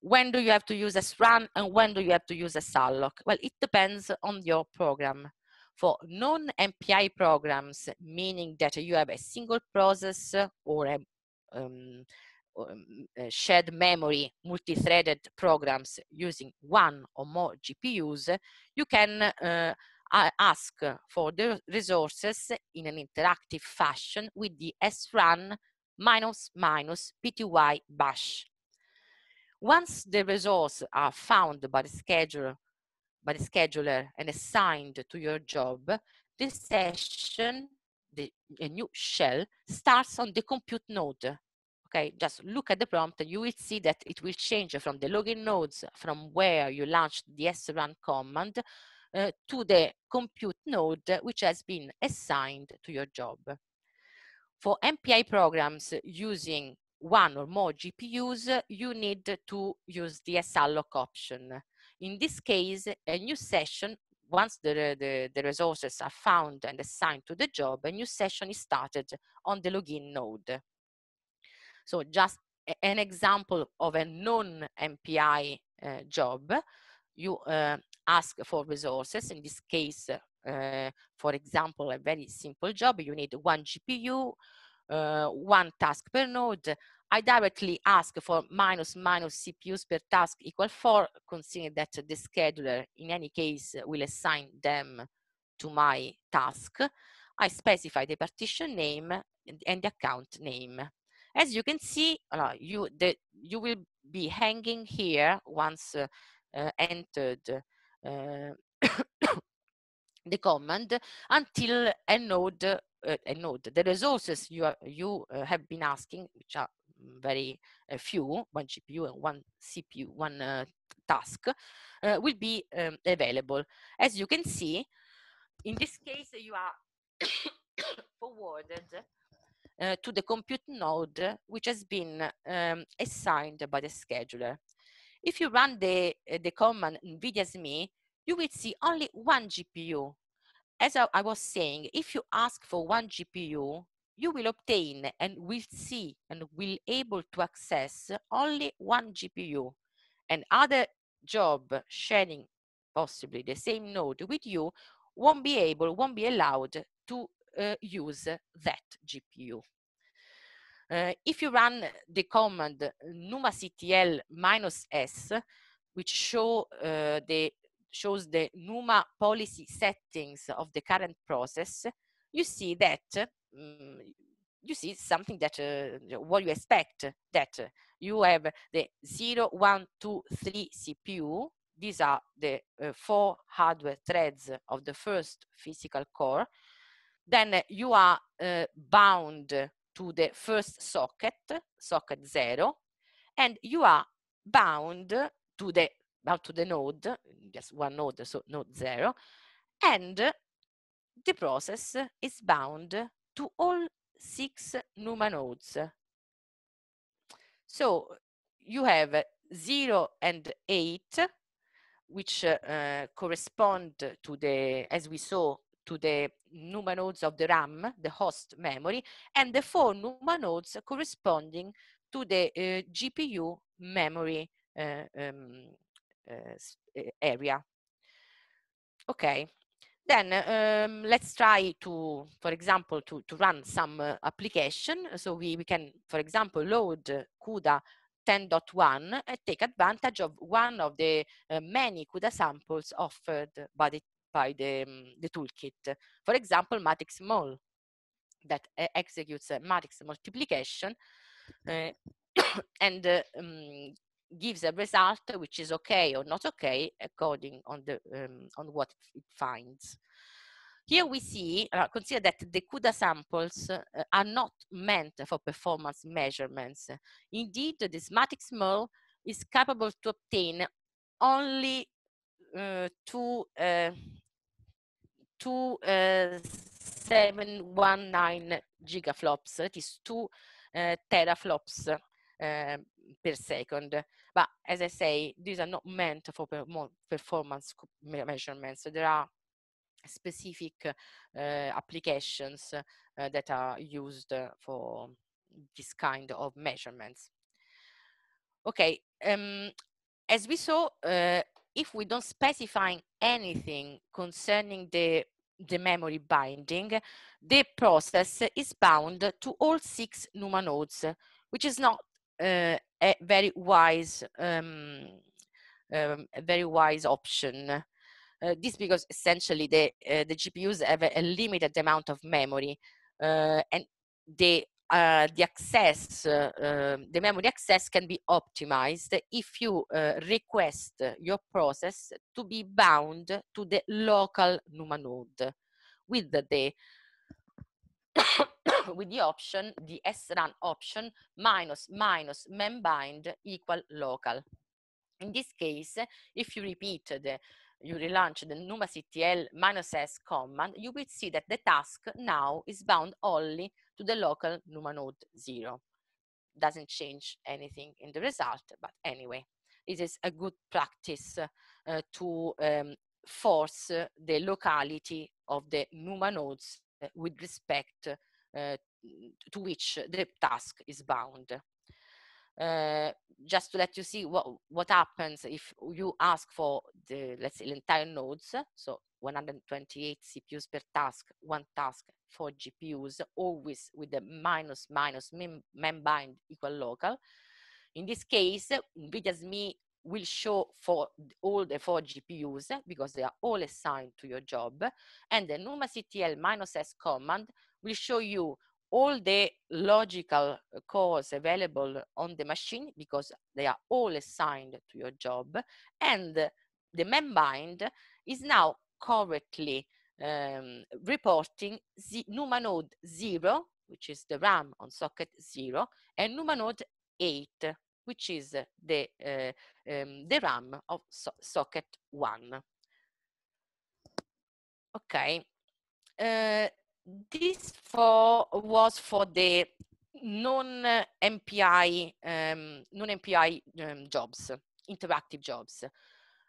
When do you have to use srun and when do you have to use salloc? Well, it depends on your program. For non-MPI programs, meaning that you have a single process or a um, um, eh, shared memory multi-threaded programs using one or more GPUs, you can eh, ask for the resources in an interactive fashion with the srun minus minus pty bash. Once the resources are found by the scheduler, by the scheduler and assigned to your job, this session, the, a new shell, starts on the compute node okay, just look at the prompt and you will see that it will change from the login nodes from where you launched the srun command uh, to the compute node uh, which has been assigned to your job. For MPI programs using one or more GPUs, you need to use the salloc option. In this case, a new session, once the, the, the resources are found and assigned to the job, a new session is started on the login node. So just an example of a non-MPI uh, eh, job, you uh, ask for resources. In this case, uh, for example, a very simple job, you need one GPU, one task per node. I directly ask for minus minus CPUs per task equal four, considering that the scheduler, in any case, will assign them to my task. I specify the partition name and the account name. As you can see, you, the, you will be hanging here once uh, uh, entered uh, the command until a node, uh, a node. The resources you, are, you uh, have been asking, which are very few, one GPU and one CPU, one task, will be um, available. As you can see, in this case, you are forwarded uh, to the compute node which has been um, assigned by the scheduler. If you run the, uh, the command NVIDIA you will see only one GPU. As I, I was saying, if you ask for one GPU, you will obtain and will see and will able to access only one GPU. And other job sharing possibly the same node with you won't be able, won't be allowed to Eh, use that GPU. Eh, if you run the command numactl minus s, which show eh, the shows the NUMA policy settings of the current process, you see that um, you see something that uh, what you expect that you have the 0, 1, 2, 3 CPU. These are the uh, four hardware threads of the first physical core then you are uh, bound to the first socket, socket zero, and you are bound to the bound to the node, just one node, so node zero, and the process is bound to all six NUMA nodes. So you have zero and eight, which uh, correspond to the, as we saw, to the NUMA nodes of the RAM, the host memory, and the four NUMA nodes corresponding to the uh, eh, GPU memory uh, um, eh, area. Okay, then um, let's try to, for example, to, to run some application. So we, we can, for example, load CUDA 10.1 and take advantage of one of the uh, many CUDA samples offered by the by the, um, the toolkit. For example, matrix mol that uh, executes a matrix multiplication uh, and uh, um, gives a result which is okay or not okay according on the um, on what it finds. Here we see, consider that the CUDA samples uh, are not meant for performance measurements. Indeed, this matrix model is capable to obtain only uh, two uh, 2.719 eh, gigaflops. It is 2 eh, teraflops eh, per second. But as I say, these are not meant for performance measurements. So there are specific uh, applications uh, that are used for this kind of measurements. Okay, um, as we saw, uh, if we don't specify anything concerning the the memory binding, the process is bound to all six NUMA nodes, which is not uh, a very wise, um, um, a very wise option. Uh, this because essentially the uh, the GPUs have a, a, limited amount of memory, uh, and they the eh, access, uh, the memory access can be optimized if you eh, request your process to be bound to the local NUMA node with the with the option, the srun option, minus minus membind equal local. In this case, if you repeat the you relaunch the numactl minus S command, you will see that the task now is bound only to the local Numa node zero. Doesn't change anything in the result, but anyway, it is a good practice uh, to um, force uh, the locality of the Numa nodes uh, with respect uh, to which the task is bound uh, just to let you see what, what happens if you ask for the, let's say, entire nodes, so 128 CPUs per task, one task, for GPUs, always with the minus minus mem, mem bind equal local. In this case, NVIDIA's me will show for all the four GPUs because they are all assigned to your job. And the NUMA CTL minus S command will show you all the logical uh, cores available on the machine because they are all assigned to your job and the membind is now correctly um, reporting Z NUMA node 0, which is the RAM on socket 0, and NUMA node 8, which is the, uh, um, the RAM of so socket 1. Okay. Uh, this for was for the non-MPI um, non-MPI um, jobs, interactive jobs.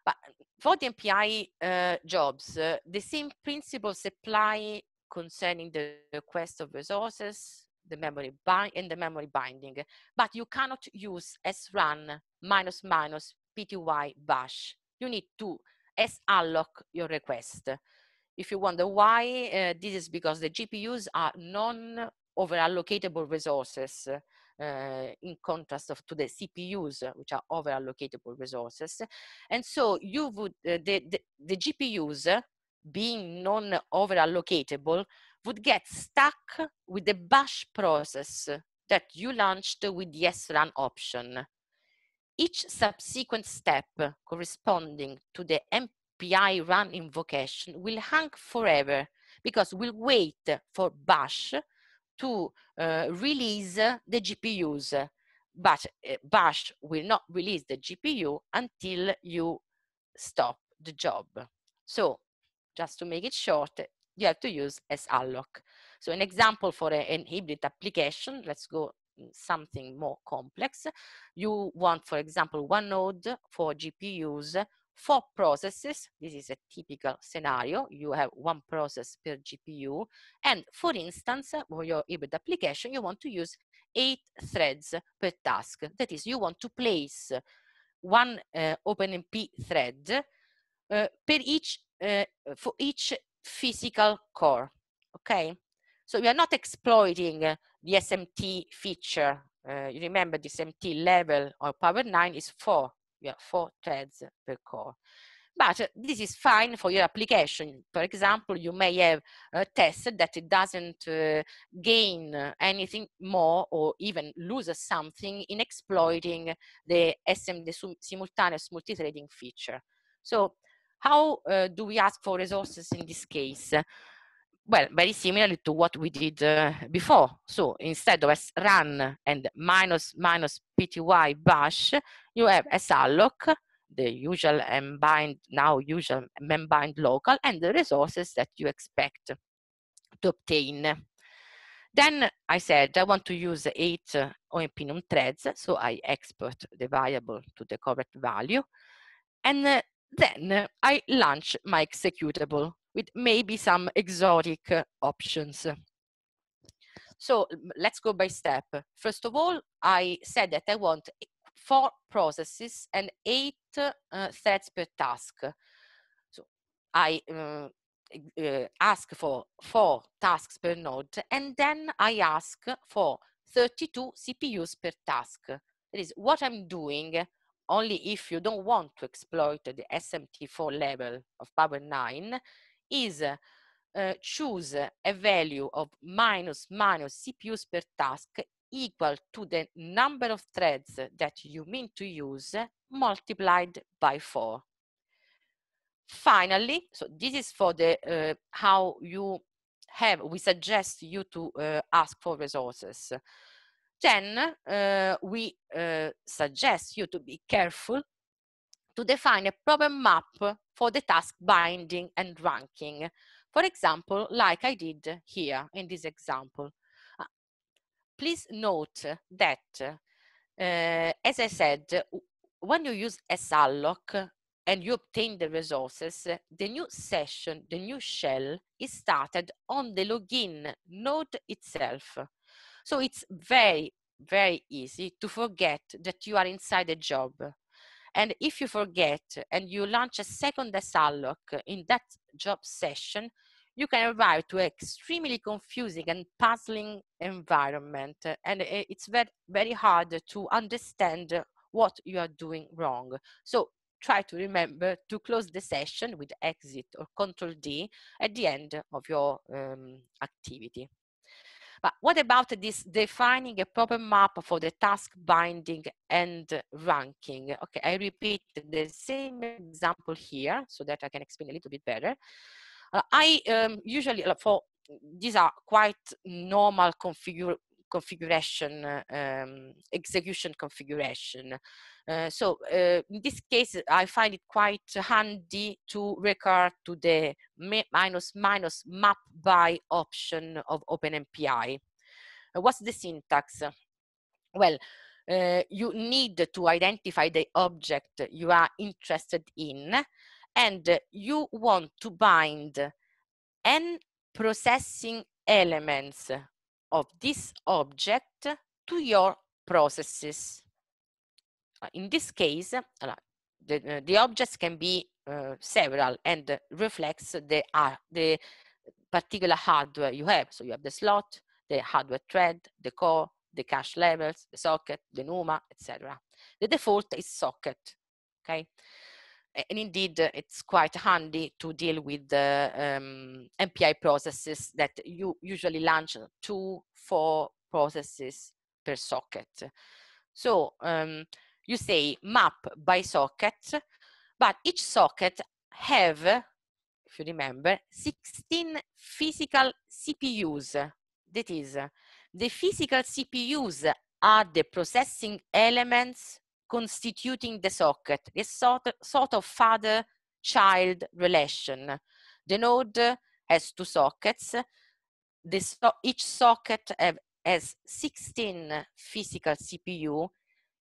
But for the MPI uh, jobs, uh, the same principles apply concerning the request of resources, the memory bind and the memory binding. But you cannot use srun minus minus pty bash. You need to salloc your request if you wonder why, uh, this is because the GPUs are non-overallocatable resources uh, in contrast of, to the CPUs, which are overallocatable resources. And so you would, uh, the, the, the, GPUs, being non-overallocatable, would get stuck with the bash process that you launched with the srun option. Each subsequent step corresponding to the API run invocation will hang forever because we'll wait for bash to uh, release the GPUs. But uh, bash will not release the GPU until you stop the job. So just to make it short, you have to use as alloc. So an example for a, an hybrid application, let's go something more complex. You want, for example, one node for GPUs, four processes. This is a typical scenario. You have one process per GPU. And for instance, for your hybrid application, you want to use eight threads per task. That is, you want to place one uh, OpenMP thread uh, per each, uh, for each physical core, okay? So we are not exploiting uh, the SMT feature. Uh, you remember the SMT level or Power 9 is 4 you have four threads per core. But this is fine for your application. For example, you may have a test that it doesn't uh, gain anything more or even loses something in exploiting the SMD simultaneous multi-threading feature. So how uh, do we ask for resources in this case? well, very similarly to what we did uh, before. So instead of run and minus minus pty bash, you have salloc, the usual mbind, now usual membind local, and the resources that you expect to obtain. Then I said I want to use eight uh, OMPinum threads, so I export the variable to the correct value. And uh, then I launch my executable with maybe some exotic eh, options. So let's go by step. First of all, I said that I want four processes and eight uh, threads per task. So I uh, uh, ask for four tasks per node, and then I ask for 32 CPUs per task. That is what I'm doing only if you don't want to exploit the SMT4 level of Power 9 is uh, choose a value of minus minus CPUs per task equal to the number of threads that you mean to use multiplied by 4. Finally, so this is for the uh, how you have, we suggest you to uh, ask for resources. Then uh, we suggest you to be careful to define a proper map for the task binding and ranking. For example, like I did here in this example. Uh, please note that, uh, as I said, when you use SALLOC and you obtain the resources, the new session, the new shell is started on the login node itself. So it's very, very easy to forget that you are inside a job and if you forget and you launch a second SALOC in that job session, you can arrive to an extremely confusing and puzzling environment. And it's very, very hard to understand what you are doing wrong. So try to remember to close the session with exit or control D at the end of your um, activity. But what about this defining a proper map for the task binding and ranking? Okay, I repeat the same example here so that I can explain a little bit better. Uh, I um, usually, uh, for these are quite normal configure configuration, um, execution configuration. Eh, so eh, in this case, I find it quite handy to record to the minus minus map by option of OpenMPI. Eh, what's the syntax? Well, uh, you need to identify the object you are interested in and you want to bind n processing elements of this object to your processes. Ah, in this case, the, eh, the objects can be uh, several and reflects the, uh, the particular hardware you have. So you have the slot, the hardware thread, the core, the cache levels, the socket, the NUMA, etc. The default is socket, okay? and indeed uh, it's quite handy to deal with the uh, um, MPI processes that you usually launch uh, two, four processes per socket. So um, you say map by socket, but each socket have, if you remember, 16 physical CPUs. That is, the physical CPUs are the processing elements constituting the socket, this sort, sort of father-child relation. The node has two sockets. each socket have, has 16 physical CPU.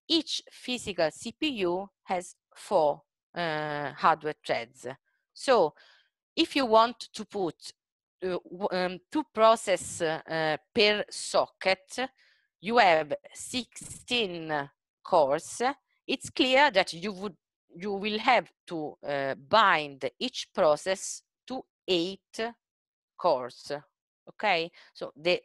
Each physical CPU has four uh, hardware threads. So if you want to put uh, um, two process uh, per socket, you have 16 course, it's clear that you would you will have to uh, bind each process to eight cores. Okay, so the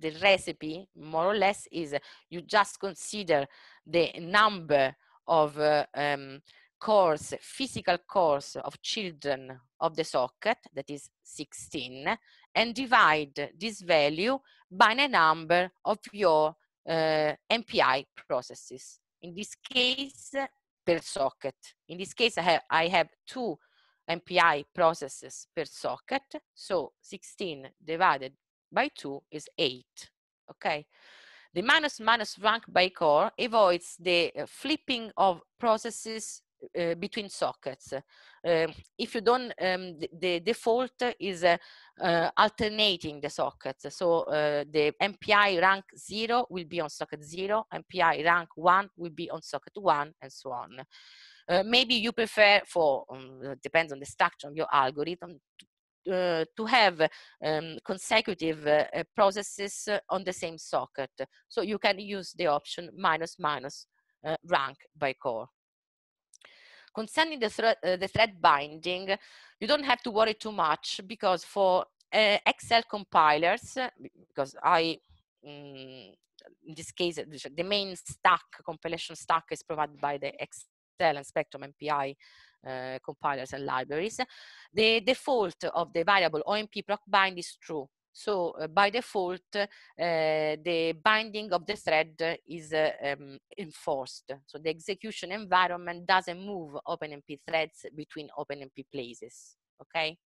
the recipe more or less is you just consider the number of uh, um, cores, physical cores of children of the socket, that is 16, and divide this value by the number of your uh, MPI processes in this case per socket. In this case, I have, I have two MPI processes per socket. So 16 divided by 2 is 8. Okay. The minus minus rank by core avoids the uh, flipping of processes uh, between sockets. Uh, if you don't, um, the, the, default is uh, alternating the sockets. So eh, the MPI rank zero will be on socket zero, MPI rank one will be on socket one, and so on. maybe you prefer for, um, depends on the structure of your algorithm, uh, to have um, consecutive uh, processes uh, on the same socket. So you can use the option minus minus rank by core. Concerning the, thre uh, the thread binding, you don't have to worry too much because for uh, Excel compilers, because I, mm, in this case, eh, the main stack, compilation stack is provided by the Excel and Spectrum MPI uh, compilers and libraries, the default of the variable OMP proc bind is true. So uh, by default, uh, the binding of the thread is uh, um, enforced. So the execution environment doesn't move OpenMP threads between OpenMP places, okay?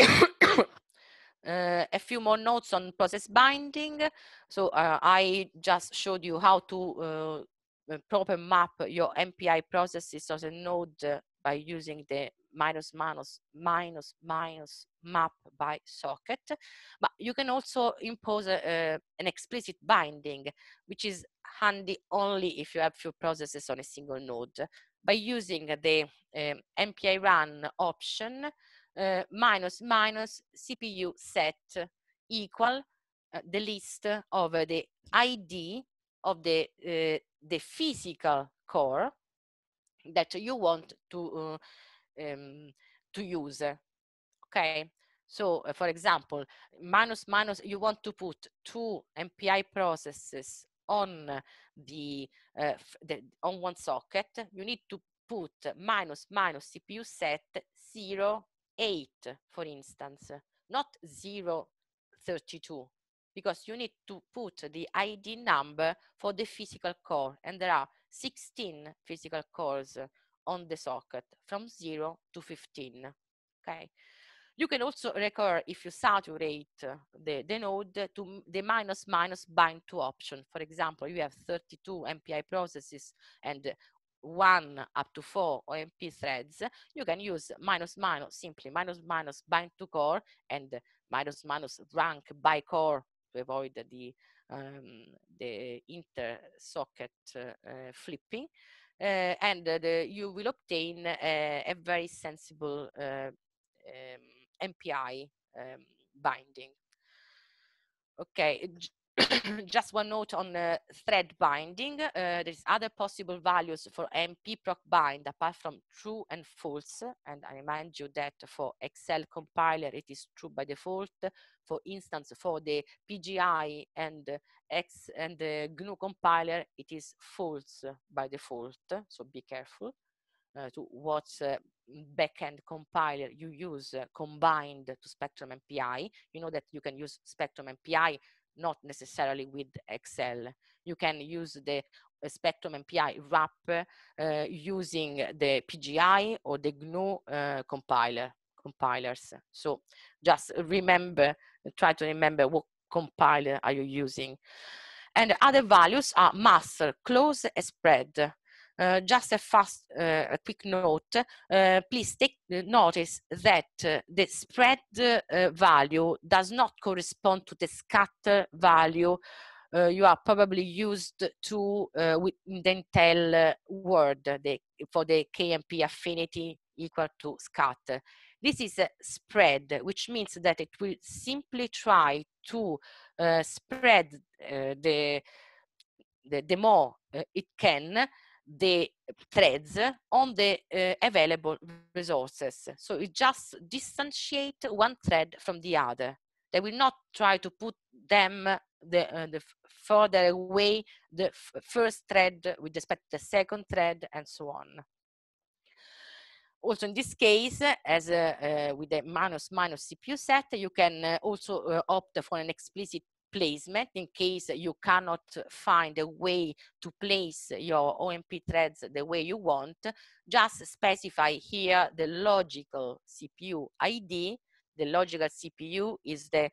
Uh, a few more notes on process binding. So uh, I just showed you how to uh, uh proper map your MPI processes on a node by using the minus minus minus minus map by socket but you can also impose a, a, an explicit binding which is handy only if you have few processes on a single node by using the um, MPI run option uh, minus minus CPU set equal uh, the list of uh, the ID of the, uh, the physical core that you want to uh, um, to use okay so uh, for example, minus minus, you want to put two MPI processes on the, uh, the, on one socket, you need to put minus minus CPU set 0, 8, for instance, not 0, 32 because you need to put the ID number for the physical core. And there are 16 physical cores on the socket from 0 to 15. Okay. You can also recur if you saturate the, the node to the minus minus bind to option. For example, you have 32 MPI processes and one up to four OMP threads, you can use minus minus, simply minus minus bind to core and minus minus rank by core avoid the, um, the inter-socket uh, flipping. Uh, and the, you will obtain a, uh, a very sensible um, MPI um, binding. Okay, just one note on uh, thread binding. Uh, there's other possible values for MP proc bind apart from true and false. And I remind you that for Excel compiler, it is true by default. For instance, for the PGI and uh, X and the GNU compiler, it is false by default. So be careful uh, to what uh, backend compiler you use uh, combined to Spectrum MPI. You know that you can use Spectrum MPI not necessarily with Excel. You can use the uh, Spectrum MPI wrap uh, using the PGI or the GNU uh, compiler compilers. So just remember, try to remember what compiler are you using. And other values are master, close, spread. Eh, just a fast, uh, a quick note. Uh, please take notice that the spread value does not correspond to the scatter value you are probably used to with the Intel word the, for the KMP affinity equal to scatter. This is a spread, which means that it will simply try to spread the, the, the more it can the threads on the uh, available resources. So it just differentiate one thread from the other. They will not try to put them the, uh, the further away the first thread with respect to the second thread and so on. Also in this case, as uh, with the minus minus CPU set, you can also opt for an explicit placement in case you cannot find a way to place your OMP threads the way you want. Just specify here the logical CPU ID. The logical CPU is the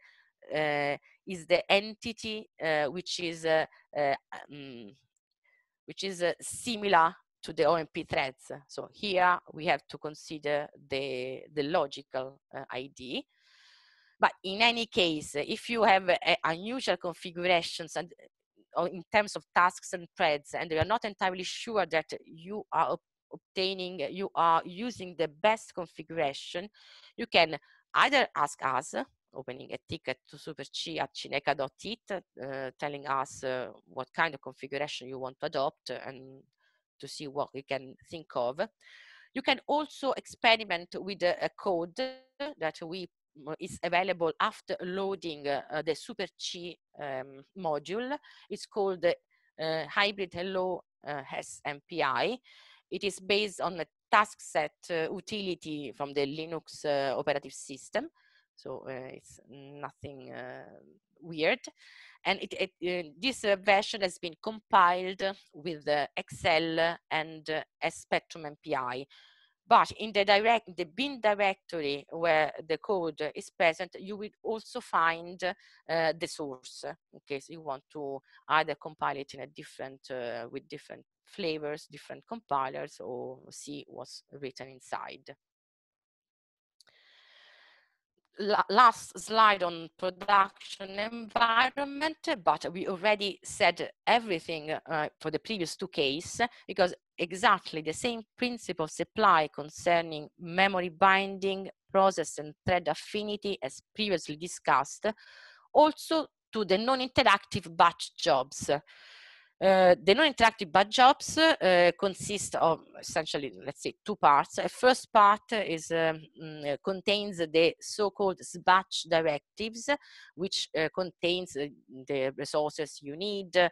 uh, is the entity uh, which is uh, uh um, which is uh, similar to the OMP threads. So here we have to consider the the logical uh, ID. But in any case, if you have a, eh, unusual configurations and eh, in terms of tasks and threads, and you are not entirely sure that you are obtaining, eh, you are using the best configuration, you can either ask us, opening a ticket to superc at cineca.it, uh, telling us uh, what kind of configuration you want to adopt and to see what we can think of. You can also experiment with a code that we is available after loading uh, the Super Qi um, module. It's called uh, Hybrid Hello uh, SMPI. It is based on a task set utility from the Linux operative system. So it's nothing weird. And it, it, uh, this uh, version has been compiled with uh, Excel and uh, Spectrum MPI but in the direct, the bin directory where the code is present, you will also find uh, the source in case you want to either compile it in a different, uh, with different flavors, different compilers, or see what's written inside last slide on production environment, but we already said everything uh, for the previous two cases because exactly the same principles apply concerning memory binding, process and thread affinity as previously discussed, also to the non-interactive batch jobs. Uh, the non-interactive bad jobs uh, consist of essentially, let's say, two parts. A eh, first part is um, mm, contains the so-called SBATCH directives, which uh, contains the resources you need, um,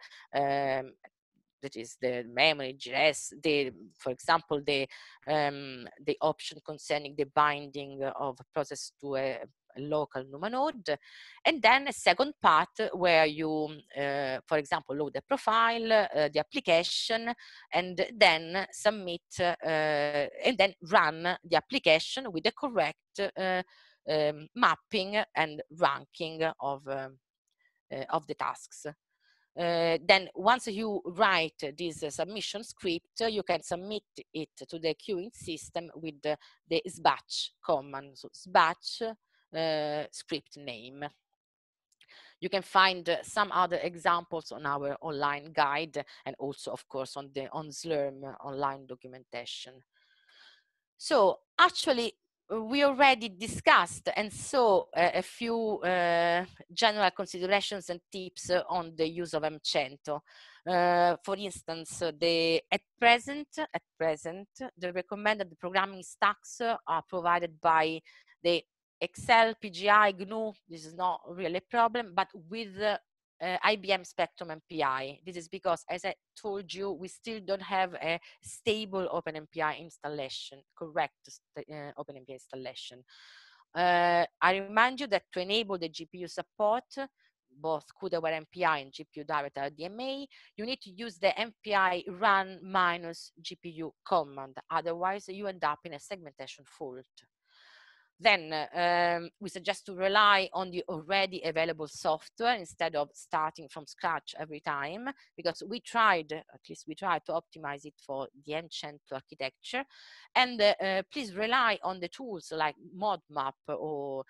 that is the memory GS, the for example the um, the option concerning the binding of process to a local node, And then a second part where you, uh, for example, load the profile, uh, the application, and then submit, uh, and then run the application with the correct uh, um, mapping and ranking of, uh, of the tasks. Uh, then once you write this uh, submission script, uh, you can submit it to the queuing system with the, the SBATCH command. So SBATCH Eh, script name. You can find uh, some other examples on our online guide and also, of course, on the on Slurm online documentation. So actually, we already discussed and saw uh, a few uh, general considerations and tips on the use of Mcento. for instance, the at present at present the recommended programming stacks are provided by the Excel, PGI, GNU, this is not really a problem, but with uh, IBM Spectrum MPI. This is because, as I told you, we still don't have a stable OpenMPI installation, correct uh, OpenMPI installation. Uh, I remind you that to enable the GPU support, both CUDA-aware MPI and GPU direct RDMA, you need to use the MPI run minus GPU command. Otherwise, you end up in a segmentation fault. Then um, we suggest to rely on the already available software instead of starting from scratch every time, because we tried, at least we tried to optimize it for the ancient architecture. And uh, uh please rely on the tools like ModMap or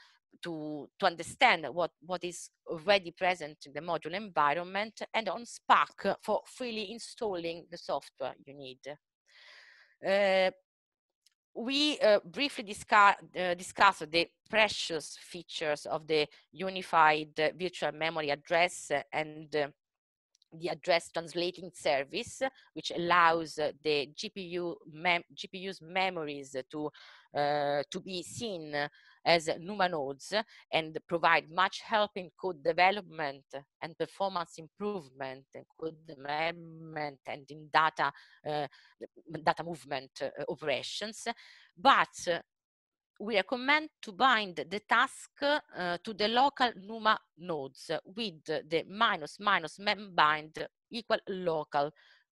to, to understand what, what is already present in the module environment and on Spark for freely installing the software you need. Uh, we uh, briefly discuss, uh, discussed the precious features of the unified uh, virtual memory address and the address translating service, which allows the GPU mem GPU's memories to, uh, to be seen as NUMA nodes and provide much help in code development and performance improvement and code development and in data, uh, data movement uh, operations. But eh, we recommend to bind the task uh, to the local NUMA nodes with the minus minus membind equal local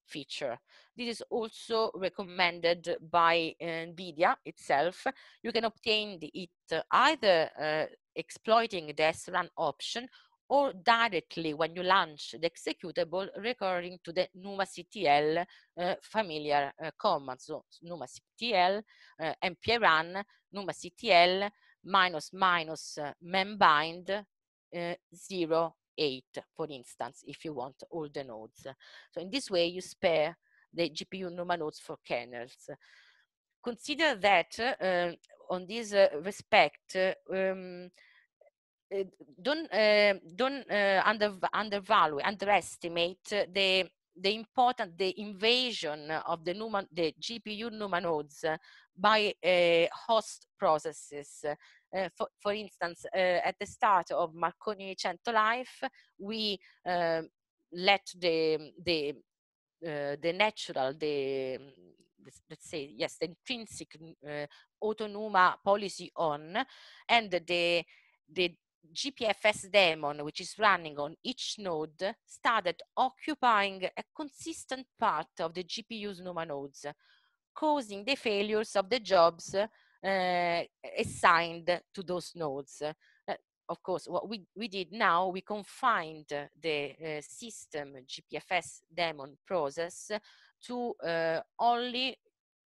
feature. This is also recommended by eh, NVIDIA itself. You can obtain it either uh, exploiting the SRAN option or directly when you launch the executable referring to the NumaCTL uh, eh, familiar uh, command. So NumaCTL, uh, NumaCTL, minus minus uh, membind, uh, zero eight, for instance, if you want all the nodes. So in this way, you spare the GPU NUMA nodes for kernels. Consider that uh, on this uh, respect, uh, um, uh, don't uh, don't under, undervalue, underestimate the the important the invasion of the Numa, the GPU NUMA nodes by uh, host processes Eh, for, for instance, at eh, the start of oh, Marconi Cento Life, we ehm, let the, the, eh, the natural, the, let's say, yes, the intrinsic autonoma policy on, and the, the GPFS daemon, which is running on each node, started occupying a consistent part of the GPU's NUMA nodes, causing the failures of the jobs assigned eh, to those nodes. Eh, of course, what we, we did now, we confined the eh, system GPFS daemon process to only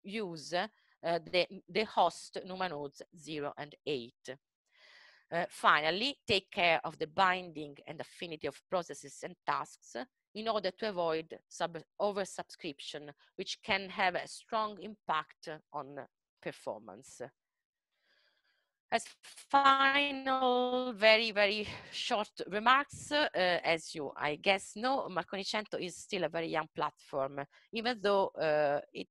use the, the host NUMA nodes 0 and 8. Uh, finally, take care of the binding and affinity of processes and tasks in order to avoid sub oversubscription, which can have a strong impact on performance. As final, very, very short remarks, uh, as you, I guess, know, Marconi Cento is still a very young platform, even though uh, it,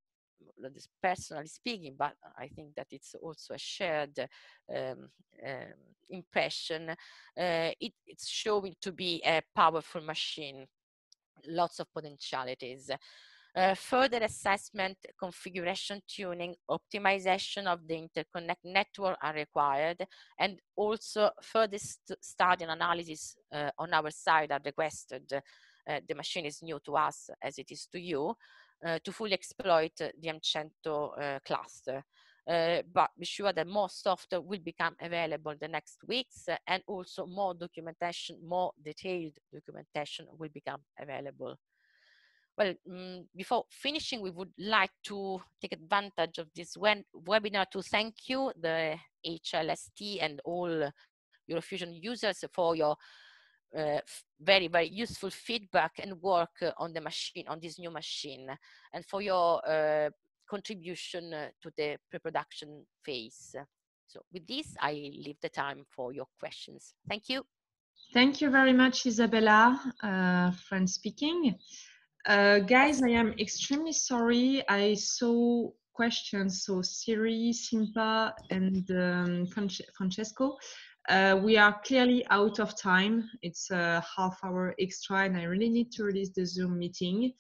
personally speaking, but I think that it's also a shared um, um, impression, uh, it, it's showing to be a powerful machine lots of potentialities. Uh, further assessment, configuration tuning, optimization of the interconnect network are required, and also further st study and analysis uh, on our side are requested. Uh, the machine is new to us as it is to you, uh, to fully exploit the Amcento uh, cluster. but be sure that more software will become available the next weeks and also more documentation, more detailed documentation will become available well, um, before finishing, we would like to take advantage of this webinar to thank you, the HLST and all Eurofusion users for your uh, very, very useful feedback and work uh, on the machine, on this new machine, and for your uh, contribution uh, to the pre-production phase. So with this, I leave the time for your questions. Thank you. Thank you very much, Isabella, uh, French speaking. Uh, guys, I am extremely sorry. I saw questions, so Siri, Simpa, and um, Francesco. Uh, we are clearly out of time. It's a half hour extra, and I really need to release the Zoom meeting.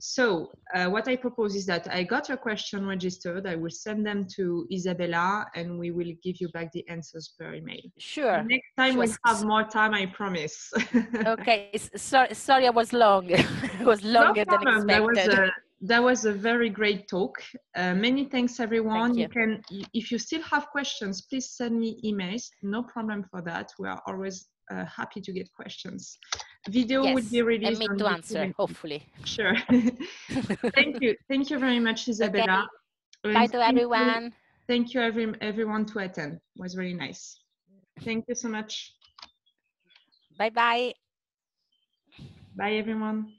So uh, what I propose is that I got your question registered. I will send them to Isabella, and we will give you back the answers per email. Sure. Next time sure. we have more time, I promise. okay. Sorry, sorry, I was long. it was longer no than expected. That was, a, that was a very great talk. Uh, many thanks, everyone. Thank you. you can, if you still have questions, please send me emails. No problem for that. We are always uh, happy to get questions video yes, be released. And me to answer, hopefully. Sure. thank you. Thank you very much, Isabella. Okay. Bye to thank everyone. You, thank you, every, everyone, to attend. It was really nice. Thank you so much. Bye bye. Bye, everyone.